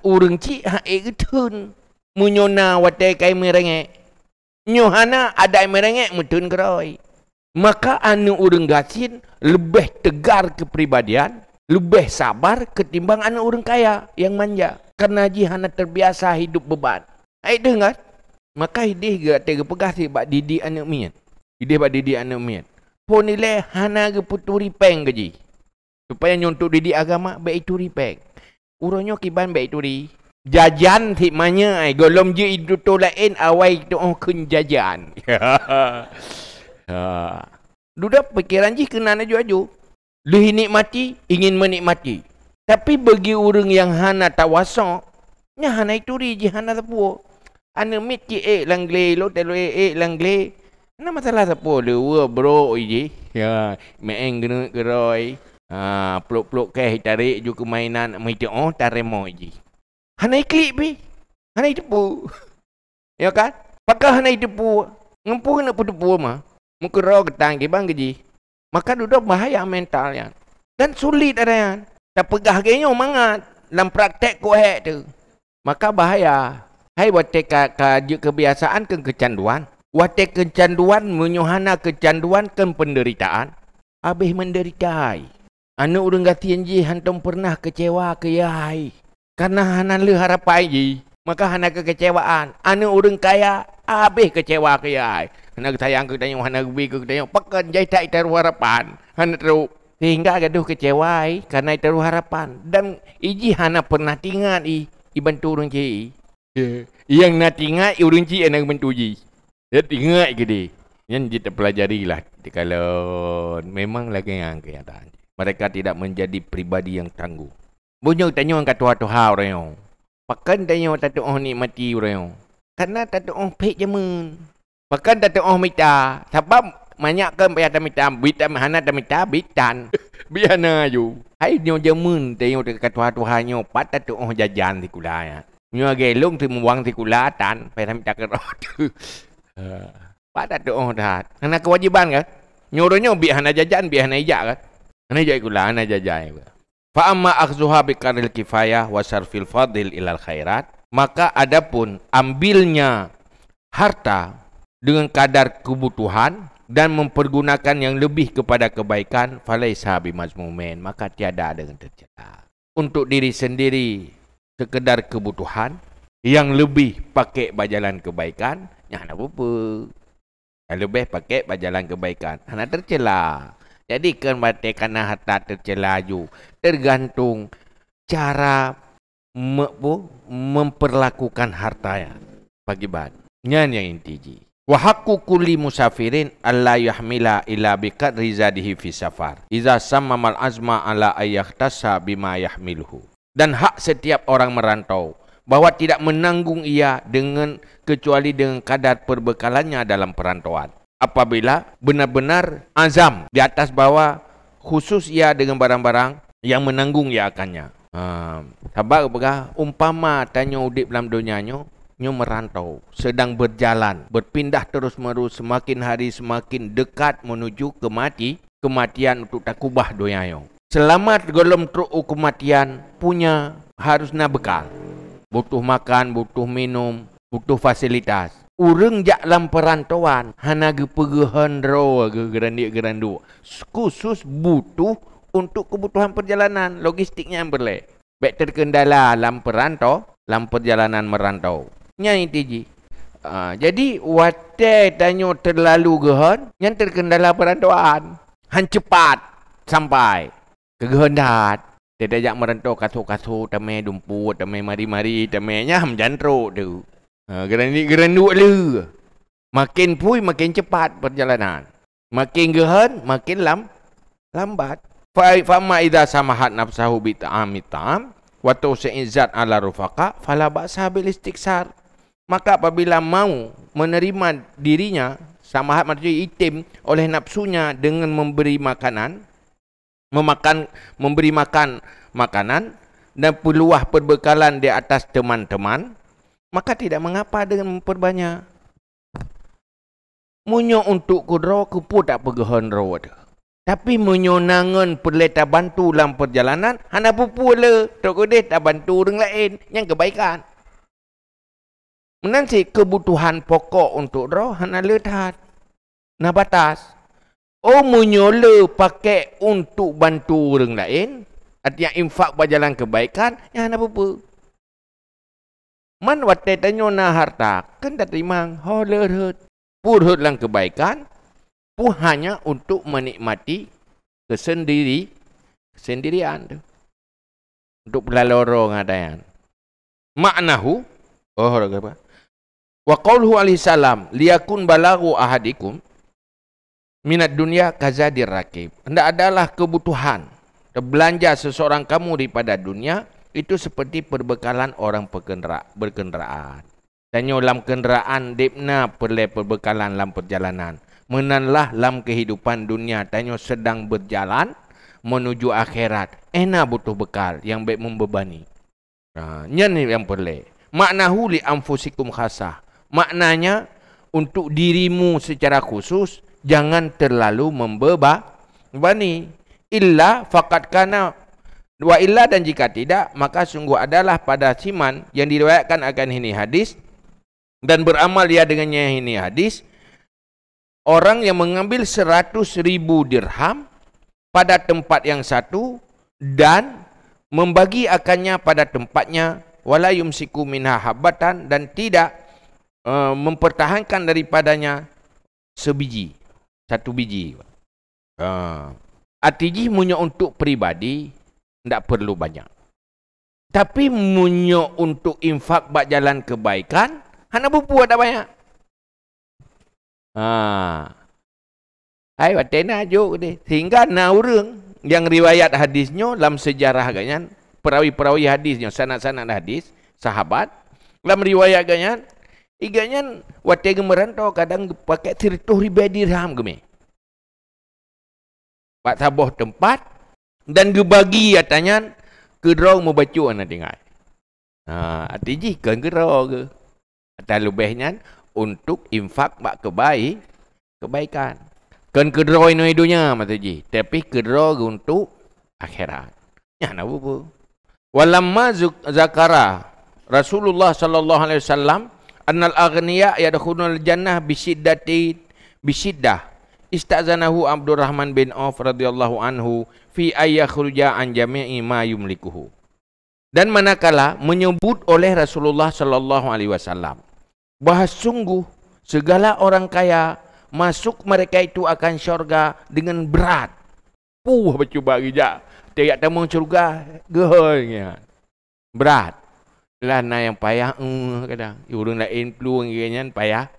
orang cik ci ha eutun eh, munyona wate kai merenge nyuhana ada merengek mutun keroy. maka anu orang gasin lebih tegar kepribadian lebih sabar ketimbang anu orang kaya yang manja kerana ji terbiasa hidup beban ai ha, eh, dengar maka hidih gak tege pegasi bak didi anu mian Ide pada didik anak umiat. hana hanaga putu ripeng keji. Supaya nyuntuk didik agama, baik itu ripeng. Uronyo kiban baik itu ri. Jajan timanya ai golom je itu to lain awai to oh kun jajan. Ha, ha. Duda pikiran je kena na jua-ju. Lih nikmati, ingin menikmati. Tapi bagi orang yang hana tawasa, nya hana itu ri ji hana tepu. Ana mit ki eh langle lo telo eh langle. Mana masalah siapa? The world broke je. Ya. Main kena geroi. Ha, peluk-peluk keh tarik juga mainan. Mereka oh, tarik mo je. hanya klik pi, hanya tepu. ya kan? Pakai hanya tepu. Ngempu kena putu-putu ma. Muka roh ketang ke bang keji. Maka duduk bahaya mental yang. Dan sulit ada yang. Tak pegah kenyo mangat. Dalam praktek kuhek tu. Maka bahaya. Hai buat teka kajuk kebiasaan ke kecanduan. Watek kecanduan, menyuhana kecanduan ke penderitaan. Habis menderita. Anu urung gati enji hantum pernah kecewa ke yai. Karena hana le harap ayi, maka hana kekecewaan. Anu urung kaya, habis kecewa ke yai. Hana ketayang ke tanya, hana gubi ke tanya, pekan jai tak itaru harapan. Hana teruk. Sehingga gaduh kecewa ayi, karena itaru harapan. Dan iji hana pernah tinggal i, iban turun ci. Yang nak tinggal, urung ci enak bantu ji. Dia ingat ke dia. Yang kita pelajari lah. Kalau memang lagi yang kenyataan. Mereka tidak menjadi pribadi yang tangguh. Bunyok tanya orang kata tuha orang yang. Pakan tanya orang kata oh nikmati orang yang. Karena tanya oh pek je men. Pakan tanya oh minta. Sebab banyak kan payah tak minta. Bita mahana tak minta. Bitan. Biana ju. Hai nyo je men. Tanya orang kata tuha tuha nyo. Patah oh jajan di kulanya. Nyo agak long tu membuang di kulatan. Payah tak minta kerana Eh, padat doa dah. Kena kewajiban ke? Nyuruhnya bi hana jajan bi hana ijak ke? Hana ijak kula hana jajan. Fa amma akhzuha bi qadril kifayah wa sarfil fadil ilal khairat, maka adapun ambilnya harta dengan kadar kebutuhan dan mempergunakan yang lebih kepada kebaikan falaisa bi mazmumin, maka tiada dengan tercela. Untuk diri sendiri sekedar kebutuhan yang lebih pakai bajalan kebaikan Ya, nak apa-apa. kalau best pakai berjalan kebaikan. Hanya tercela. Jadi kan mati kena harta tercela, ju. Tergantung cara mepo memperlakukan harta ya. Bagi ban. Nyan yang inti ji. Wa haqqu kulli musafirin alla yahmila ila biqad rizadihi fi safar. Iza samma azma ala ayyakhtasa bima yahmiluhu. Dan hak setiap orang merantau bahwa tidak menanggung ia dengan kecuali dengan kadar perbekalannya dalam perantauan. Apabila benar-benar azam di atas bawah khusus ia dengan barang-barang yang menanggung ia akannya. Uh, sabar apa umpama tanya udik dalam dunianya nyo merantau sedang berjalan berpindah terus menerus semakin hari semakin dekat menuju kemati kematian untuk takubah dunianya selamat golom truk kematian punya harus harusnya bekal butuh makan, butuh minum, butuh fasilitas. Urang jak lam perantauan, hana ge pegehan ro ge gerandik gerandu. Khusus butuh untuk kebutuhan perjalanan, logistiknya yang berle. Bek terkendala lam perantau, lam perjalanan merantau. Nyai tiji. Uh, ha, jadi wate tanya terlalu gehan, yang terkendala perantauan. Han cepat sampai ke gehendak. Dia dah ajak merentuk kasut-kasut, temeh dumput, temeh mari-mari, temehnya ham jantruk tu. Ha, gerendu geranduk le. Makin pui, makin cepat perjalanan. Makin gehen, makin lam, lambat. Fa'amma idha samahat nafsahu bita'am ita'am, wa tu'si'izzat ala rufaqa, fala ba'sa bil istiksar. Maka apabila mau menerima dirinya, samahat maksudnya itim oleh nafsunya dengan memberi makanan, memakan memberi makan makanan dan peluah perbekalan di atas teman-teman maka tidak mengapa dengan memperbanyak munyo untuk kudro kupu tak pegahan rawat tapi menyonangan perleta bantu dalam perjalanan hana pupu le tok kudih tak bantu orang lain yang kebaikan menanti kebutuhan pokok untuk roh hana letat na batas Oh menyola pakai untuk bantu orang lain. Artinya infak berjalan kebaikan. yang nak apa-apa. Man watai tanya na harta. Kan tak terima. Holerut. Purut lang kebaikan. Pu hanya untuk menikmati kesendiri. Kesendirian tu. Untuk berlalu orang ada yang. Maknahu. Oh, orang apa? Wa qawluhu alaihi salam liyakun balaghu ahadikum Minat dunia kaza dirakib. Hendak adalah kebutuhan. Belanja seseorang kamu daripada dunia, itu seperti perbekalan orang berkenderaan. Tanya dalam kenderaan, depna perlu perbekalan dalam perjalanan. Menanlah dalam kehidupan dunia, tanya sedang berjalan menuju akhirat. Ena butuh bekal yang baik membebani. Ha, Nya ni yang perlu. Makna huli amfusikum khasah. Maknanya, untuk dirimu secara khusus, jangan terlalu membebani illa faqad kana wa illa dan jika tidak maka sungguh adalah pada siman yang diriwayatkan akan ini hadis dan beramal ia dengannya ini hadis orang yang mengambil seratus ribu dirham pada tempat yang satu dan membagi akannya pada tempatnya wala yumsiku minha habatan dan tidak uh, mempertahankan daripadanya sebiji satu biji. Ha. Atiji munyo untuk peribadi tidak perlu banyak. Tapi munyo untuk infak bak jalan kebaikan hana bubu ada banyak. Ha. Ai batena lah, jo de sehingga na urang yang riwayat hadisnya dalam sejarah ganyan perawi-perawi hadisnya sanad-sanad hadis sahabat dalam riwayat ganyan Iganya wate merantau kadang pakai tirtuh ribe dirham gemi. Pak sabah tempat dan dibagi atanya ke dorong membaca anak tinggal. Ha, ati ji kan ke. Atau lebihnya untuk infak mak kebaik kebaikan. Kan ke dorong ino idunya mata ji, tapi ke dorong untuk akhirat. Ya nak apa? Walamma zakara Rasulullah sallallahu alaihi wasallam annal aghniya yadkhulul jannah bisiddati bisiddah istazanahu Abdurrahman bin Auf radhiyallahu anhu fi ayyakhruja an jami'i ma yumlikuhu dan manakala menyebut oleh Rasulullah sallallahu alaihi wasallam bahwa sungguh segala orang kaya masuk mereka itu akan syurga dengan berat puh becuba gija tiap temu syurga geuhnya berat Kelas nak yang payah uh, kadang. Orang lain peluang kiranya payah.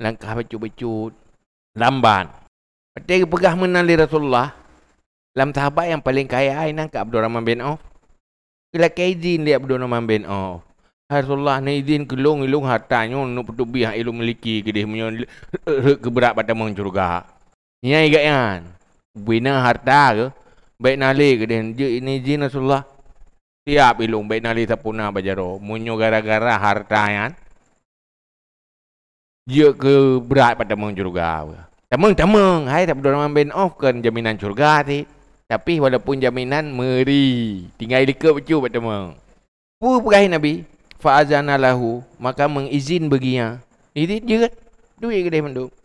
Langkah becut-becut. Lamban. Dia pegah menang di Rasulullah. Dalam sahabat yang paling kaya ai nak Abdul Rahman bin Auf. Kala kaizin dia Abdul Rahman bin Auf. Rasulullah ni izin kelong ilung hartanya nak petubi hak ilung miliki ke dia punya keberat pada mang curga. Ni ai Bina harta ke? Baik nali ke dia ni izin Rasulullah. Tiap ilung baik nali tapuna bajaro. Munyo gara-gara harta yan. Dia ke berat pada temung curga. Temung, temung. Hai tak berdua nama ben off kan jaminan curga ti. Tapi walaupun jaminan meri. Tinggal ilika pecu pada temung. Pu pegahi Nabi. Fa'azana lahu. Maka mengizin baginya. Ini dia kan. Duit ke dia menduk.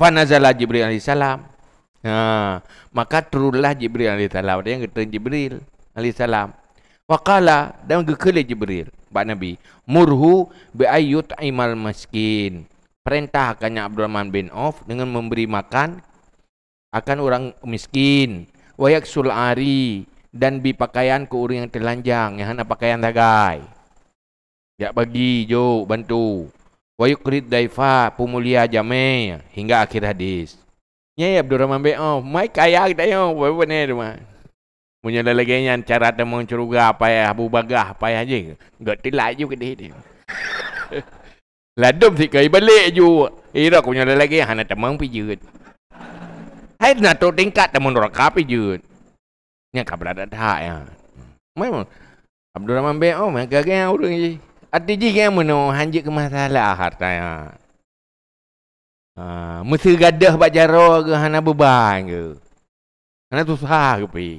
Fa'nazala Jibril alaih salam. Ha. Maka turunlah Jibril alaih salam. Dia yang kata Jibril alaih salam. Waqala dan gekele Jibril Bak Nabi Murhu biayut imal miskin Perintah akannya Abdul Rahman bin Auf Dengan memberi makan Akan orang miskin Wayak sulari Dan bi pakaian ke orang yang telanjang Yang nak pakaian tagai Ya bagi jo bantu Wayuk rid daifa pumulia Jameh Hingga akhir hadis Nyai Abdul Rahman bin Auf Mai kaya kita yo Bapak ni rumah Punya lelaki yang cara temang curuga apa ya Abu Bagah apa ya je. Gak tilai juga dia dia. Ladum lah, sih kau balik ju. Ira kau punya lelaki yang hana temang pijut. Hai nak tu tingkat temang orang kau pijut. Yang kau berada tak ya. Memang Abdul Rahman bin Oh Mereka kan yang urung je Arti je kan Mereka hanjik ke masalah Harta ya ha, Mesti gadah Bajaro ke Hana beban ke Hana susah ke pergi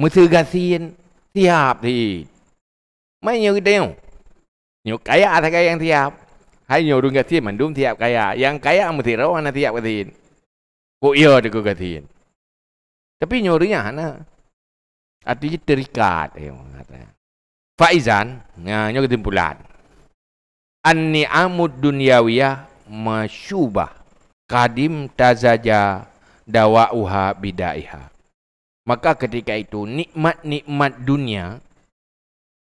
Mesugasian siap thì mấy nhiều điều nhiều cái à thay cái yang siap hay nhiều đường gasian mình đúng siap cái à yang cái à mesti rawan nanti siap gasian ko iya ada ko gasian tapi nyorunya hana artinya terikat ya orang kata faizan nah nyo kesimpulan anni amud dunyawiyah masyubah kadim tazaja dawa'uha bidaiha Maka ketika itu nikmat-nikmat dunia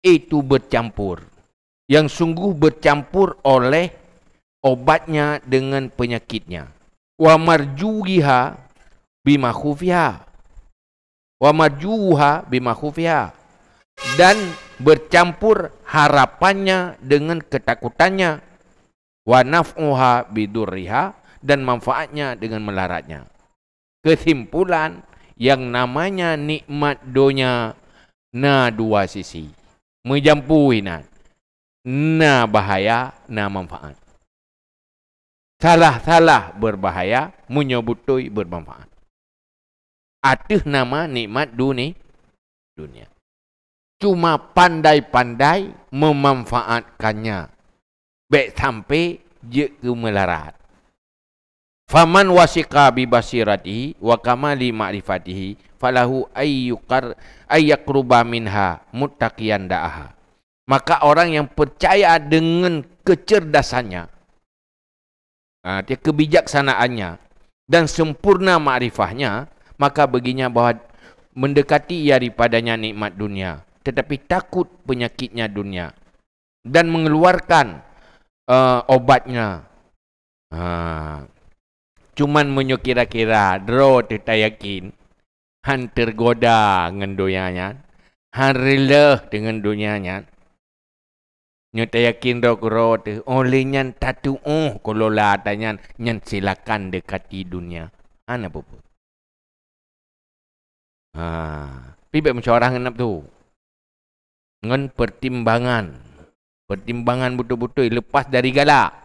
itu bercampur. Yang sungguh bercampur oleh obatnya dengan penyakitnya. Wa marjuha bima khufiha. Wa marjuha bima khufiha. Dan bercampur harapannya dengan ketakutannya. Wa naf'uha bidurriha dan manfaatnya dengan melaratnya. Kesimpulan yang namanya nikmat dunia na dua sisi. Menjampu hina. Na bahaya, na manfaat. Salah-salah berbahaya, menyebutui bermanfaat. Atuh nama nikmat dunia, dunia. Cuma pandai-pandai memanfaatkannya. Baik sampai je ke melarat faman wasiqa bi basiratihi wa kamali ma'rifatihi falahu ayyukar ayyakruba minha muttaqiyan da'aha maka orang yang percaya dengan kecerdasannya ha, kebijaksanaannya dan sempurna ma'rifahnya maka baginya bahawa mendekati ia daripadanya nikmat dunia tetapi takut penyakitnya dunia dan mengeluarkan uh, obatnya ha. Uh, cuman munyo kira-kira dro tita yakin han tergoda dengan dunianya han rela dengan dunianya nyo tita yakin dro kro te oleh nyan tatu oh uh, kolola tanya nyan silakan dekati dunia ana bubu ha pibe mencorah ngenap tu dengan pertimbangan pertimbangan butuh-butuh, lepas dari galak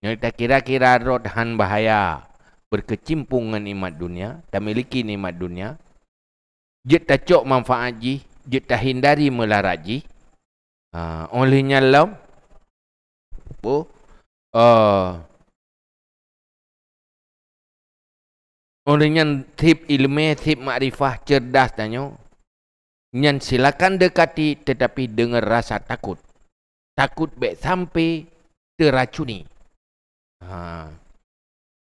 yang kita kira-kira rot han bahaya berkecimpung dengan nikmat dunia, tak miliki imat dunia. Jit tak cok manfaat ji, jit hindari melarat ji. Ha, olehnya lam, bu, uh, ha. olehnya tip ilmu, tip makrifah cerdas tanya. Nyan silakan dekati tetapi dengar rasa takut. Takut baik sampai teracuni. Ha.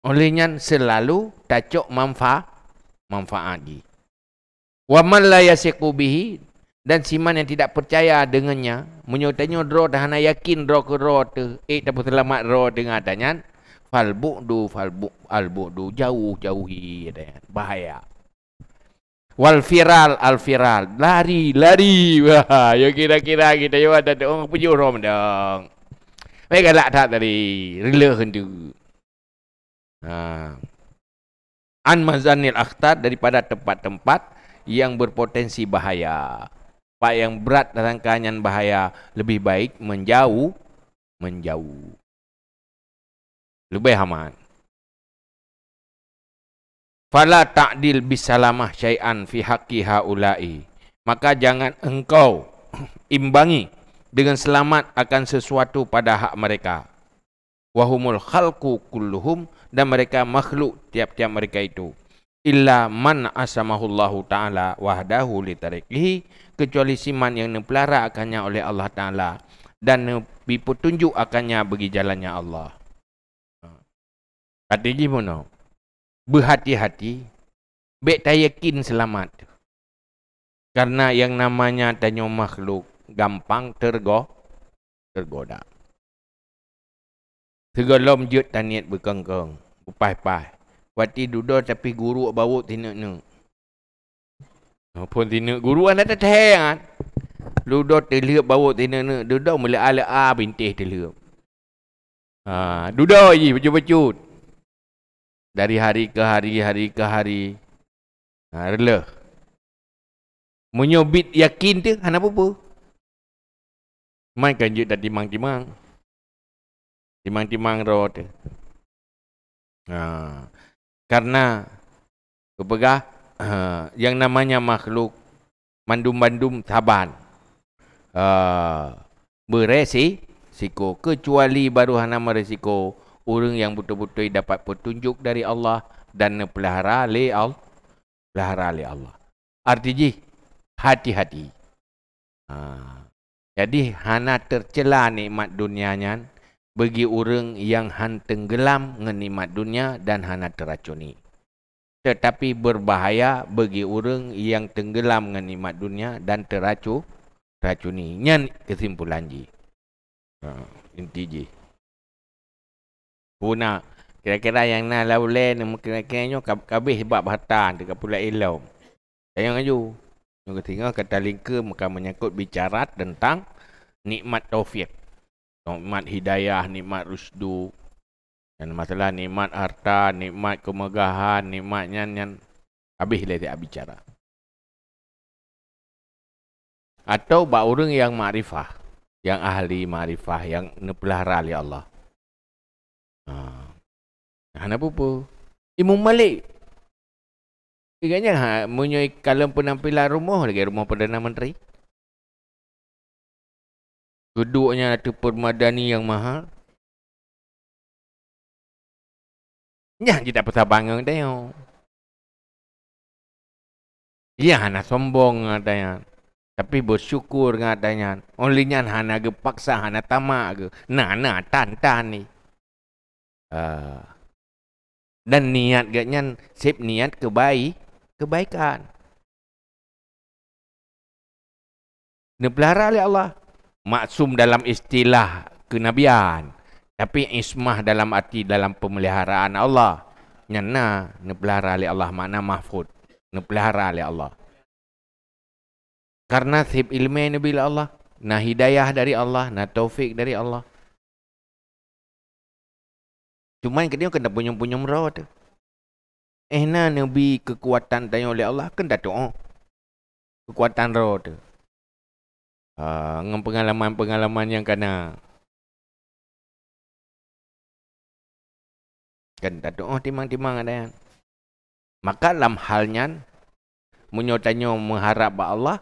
Olehnya selalu tacok manfa manfaat Wa man la yasiqu bihi dan siman yang tidak percaya dengannya menyotanya dro eh, dah hanya yakin dro ke dro tu eh tapi selamat dro dengan adanya fal bu'du fal al bu'du jauh jauhi adanya bahaya wal firal al firal lari lari wah yo ya, kira-kira kita yo ada orang pujuh rom dong mereka galak tak tadi. Rela hendu. Ha. An mazanil akhtar daripada tempat-tempat yang berpotensi bahaya. Pak yang berat dalam keadaan bahaya lebih baik menjauh menjauh. Lebih aman. Fala ta'dil bisalamah syai'an fi haqqi haula'i. Maka jangan engkau imbangi dengan selamat akan sesuatu pada hak mereka. Wahumul khalku kulluhum dan mereka makhluk tiap-tiap mereka itu. Illa man asamahullahu ta'ala wahdahu li litarikihi kecuali si man yang nepelara akannya oleh Allah Ta'ala dan dipertunjuk akannya bagi jalannya Allah. Kata ini pun berhati-hati baik tak selamat. Karena yang namanya tanya makhluk gampang tergo tergoda. Segelom jut taniat berkengkeng. upah pai Wati duduk tapi guru bawa tinuk nu. pun tinuk guru anda tak tahu Duduk terlihat bawa tinuk nu. Duduk mulai ala-ala bintih terlihat. Ah, ha, duduk je pecut-pecut. Dari hari ke hari, hari ke hari. Ha, Relah. Menyobit yakin tu, kenapa apa? Kan timang-timang, timang-timang ha. karena มันก็ยืดแต่ดิมังดิมังดิมังดิมังรอดอ่าเพราะน่ะก็เพราะเอ่อ ha, yang namanya makhluk mandum mandum taban uh, ha. beresi siko kecuali baru hana meresiko orang yang betul-betul dapat petunjuk dari Allah dan pelihara le al pelihara le Allah artinya hati-hati jadi hana tercela nikmat dunianya bagi orang yang han tenggelam dengan nikmat dunia dan hana teracuni. Tetapi berbahaya bagi orang yang tenggelam dengan nikmat dunia dan teracu, teracuni. Nyan kesimpulan ji. Ha, inti ji. Puna kira-kira yang nak lawle nak kira-kira nyok kabeh bab harta dekat pula ilau. Sayang aju. Yang ketiga kata lingka maka menyangkut bicara tentang nikmat taufik. Nikmat hidayah, nikmat rusdu. Dan masalah nikmat harta, nikmat kemegahan, nikmat nyan nyan habis dia tak bicara. Atau bak orang yang makrifah, yang ahli makrifah, yang nepelahara rali Allah. Ha. Hana apa-apa? Imam Malik Kiranya ha, Munyai kalau penampilan rumah lagi Rumah Perdana Menteri Duduknya Datuk Permadani yang mahal Ya, dia tak pasal bangun tengok Ya, nak sombong katanya. Tapi bersyukur katanya. Only nyan hana ge paksa hana tamak ge. Nah, nah, tan, tan ni. Ah. dan niat ge nyan, niat kebaik kebaikan. Dipelihara oleh Allah. Maksum dalam istilah kenabian. Tapi ismah dalam arti dalam pemeliharaan Allah. Nyana, dipelihara oleh Allah. Makna mahfud. Dipelihara oleh Allah. Karena sib ilmi ini lah Allah. Nah hidayah dari Allah. Nah taufik dari Allah. Cuma yang kena punya-punya merah tu. Eh na nabi kekuatan tanya oleh Allah kan dah doa. Kekuatan roh tu. Uh, dengan pengalaman-pengalaman yang kena. Kan dah doa timang-timang ada yang. Maka dalam halnya menyotanya mengharap bahawa Allah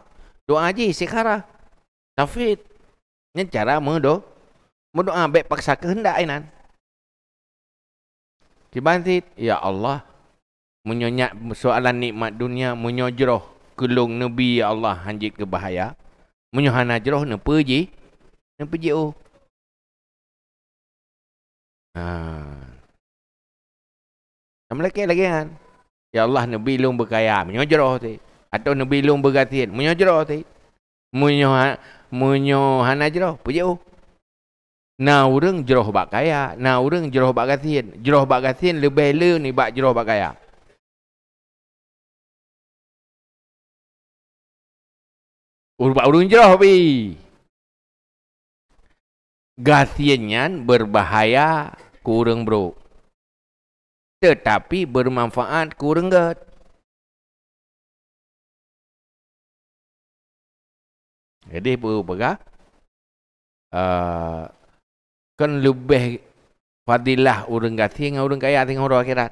doa aja sekarang. Tafid. Ini cara mendoa. Mendoa baik paksa kehendak ini. Kibantit. Ya Allah menyonyak soalan nikmat dunia menyojroh kelung nabi ya Allah hanjik ke bahaya menyohan ajroh ne peji ne peji oh ha samlek lagi kan ya Allah nabi lung berkaya menyojroh tu atau nabi lung bergatin menyojroh tu menyohan menyohan ajroh peji oh Na urang jeroh bak kaya, na urang jeroh bak gatin. Jeroh bak gatin lebih le ni bak jeroh bak kaya. Urbak urung jeroh lah, pi. Gasiennyan berbahaya kurang bro. Tetapi bermanfaat kurang get. Jadi bu baga uh, ah, kan lebih fadilah urung gatien ngau urang kaya tengah urang akhirat.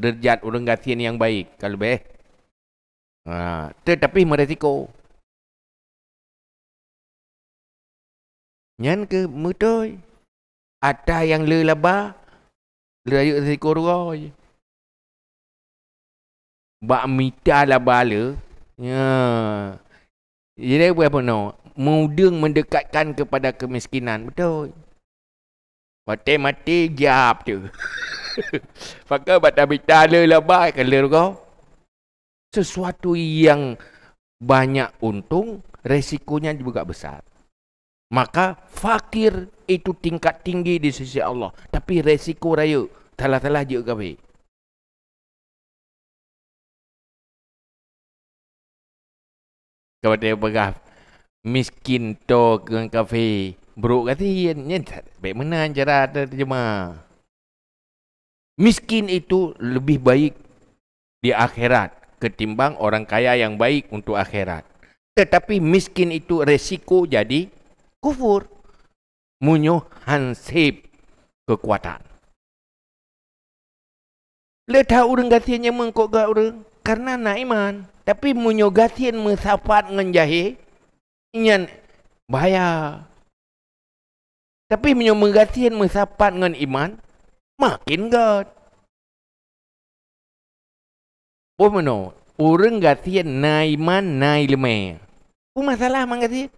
Derjat urang gatien yang baik kalau lebih, Uh, tetapi meresiko. Nyan ke mutoi. Ada yang le laba. Le ayuk si kurwa je. Bak mita laba le. Ya. Jadi apa apa no? Mudeng mendekatkan kepada kemiskinan. Betul. Mati-mati jahap tu. Fakal batal mita le laba. Kan le kau. Sesuatu yang banyak untung. Resikonya juga besar. Maka fakir itu tingkat tinggi di sisi Allah. Tapi resiko raya. Telah-telah juga. kami. Kau tahu apa Miskin to dengan kafe. Buruk kata ya, ini. Ya, baik mana cara terjemah. Miskin itu lebih baik di akhirat. Ketimbang orang kaya yang baik untuk akhirat. Tetapi miskin itu resiko jadi kufur munyuh hansip kekuatan leta urang gatiannya mengkok ga urang karena na iman tapi munyuh gatian mesafat ngenjahi nyan bahaya tapi munyuh mengatian mesafat ngan iman makin gat Oh, meno, orang gatian naiman nai lemeh. Ku masalah mang gatian.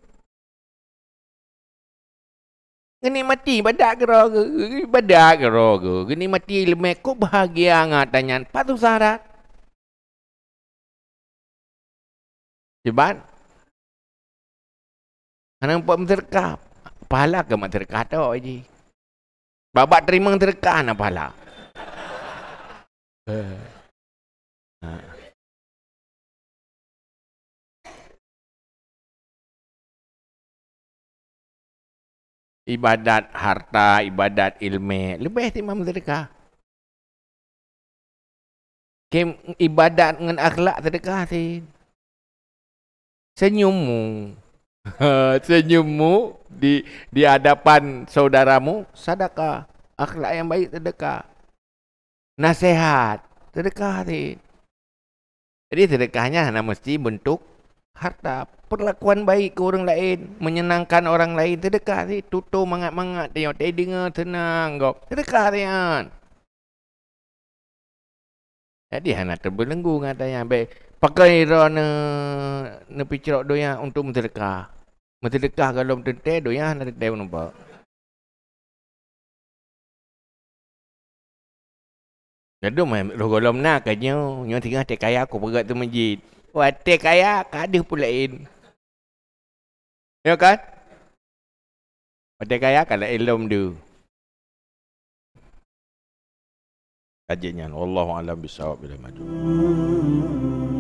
Gini mati badak ke roh ke? Badak ke roh ke? Gini mati lemek kok bahagia sangat. tanyaan. Patuh syarat. Sebab Kanan buat menterkap Pahala ke menterkap tu Haji Babak terima menterkap Nak pahala uh. Uh. ibadat harta, ibadat ilmu, lebih timbang sedekah. Kem ibadat dengan akhlak sedekah si. Senyummu. Senyummu di di hadapan saudaramu sedekah. Akhlak yang baik sedekah. Nasihat sedekah si. Jadi sedekahnya hanya mesti bentuk harta perlakuan baik ke orang lain menyenangkan orang lain terdekat si tutup mangat-mangat dia tak dengar tenang kau terdekat dia jadi hana lah terbelenggu kata yang baik pakai rana ne picrok doya untuk menterdekah menterdekah kalau menterdekah doya hana lah terdekah menumpak Jadi, kalau menang, kanya, nyong tinggal tak kaya aku berat tu masjid. Hotel kaya ada pula in. Ya kan? Hotel kaya kalau elom dia. Kajiannya Allahu a'lam bisawab bila majlis.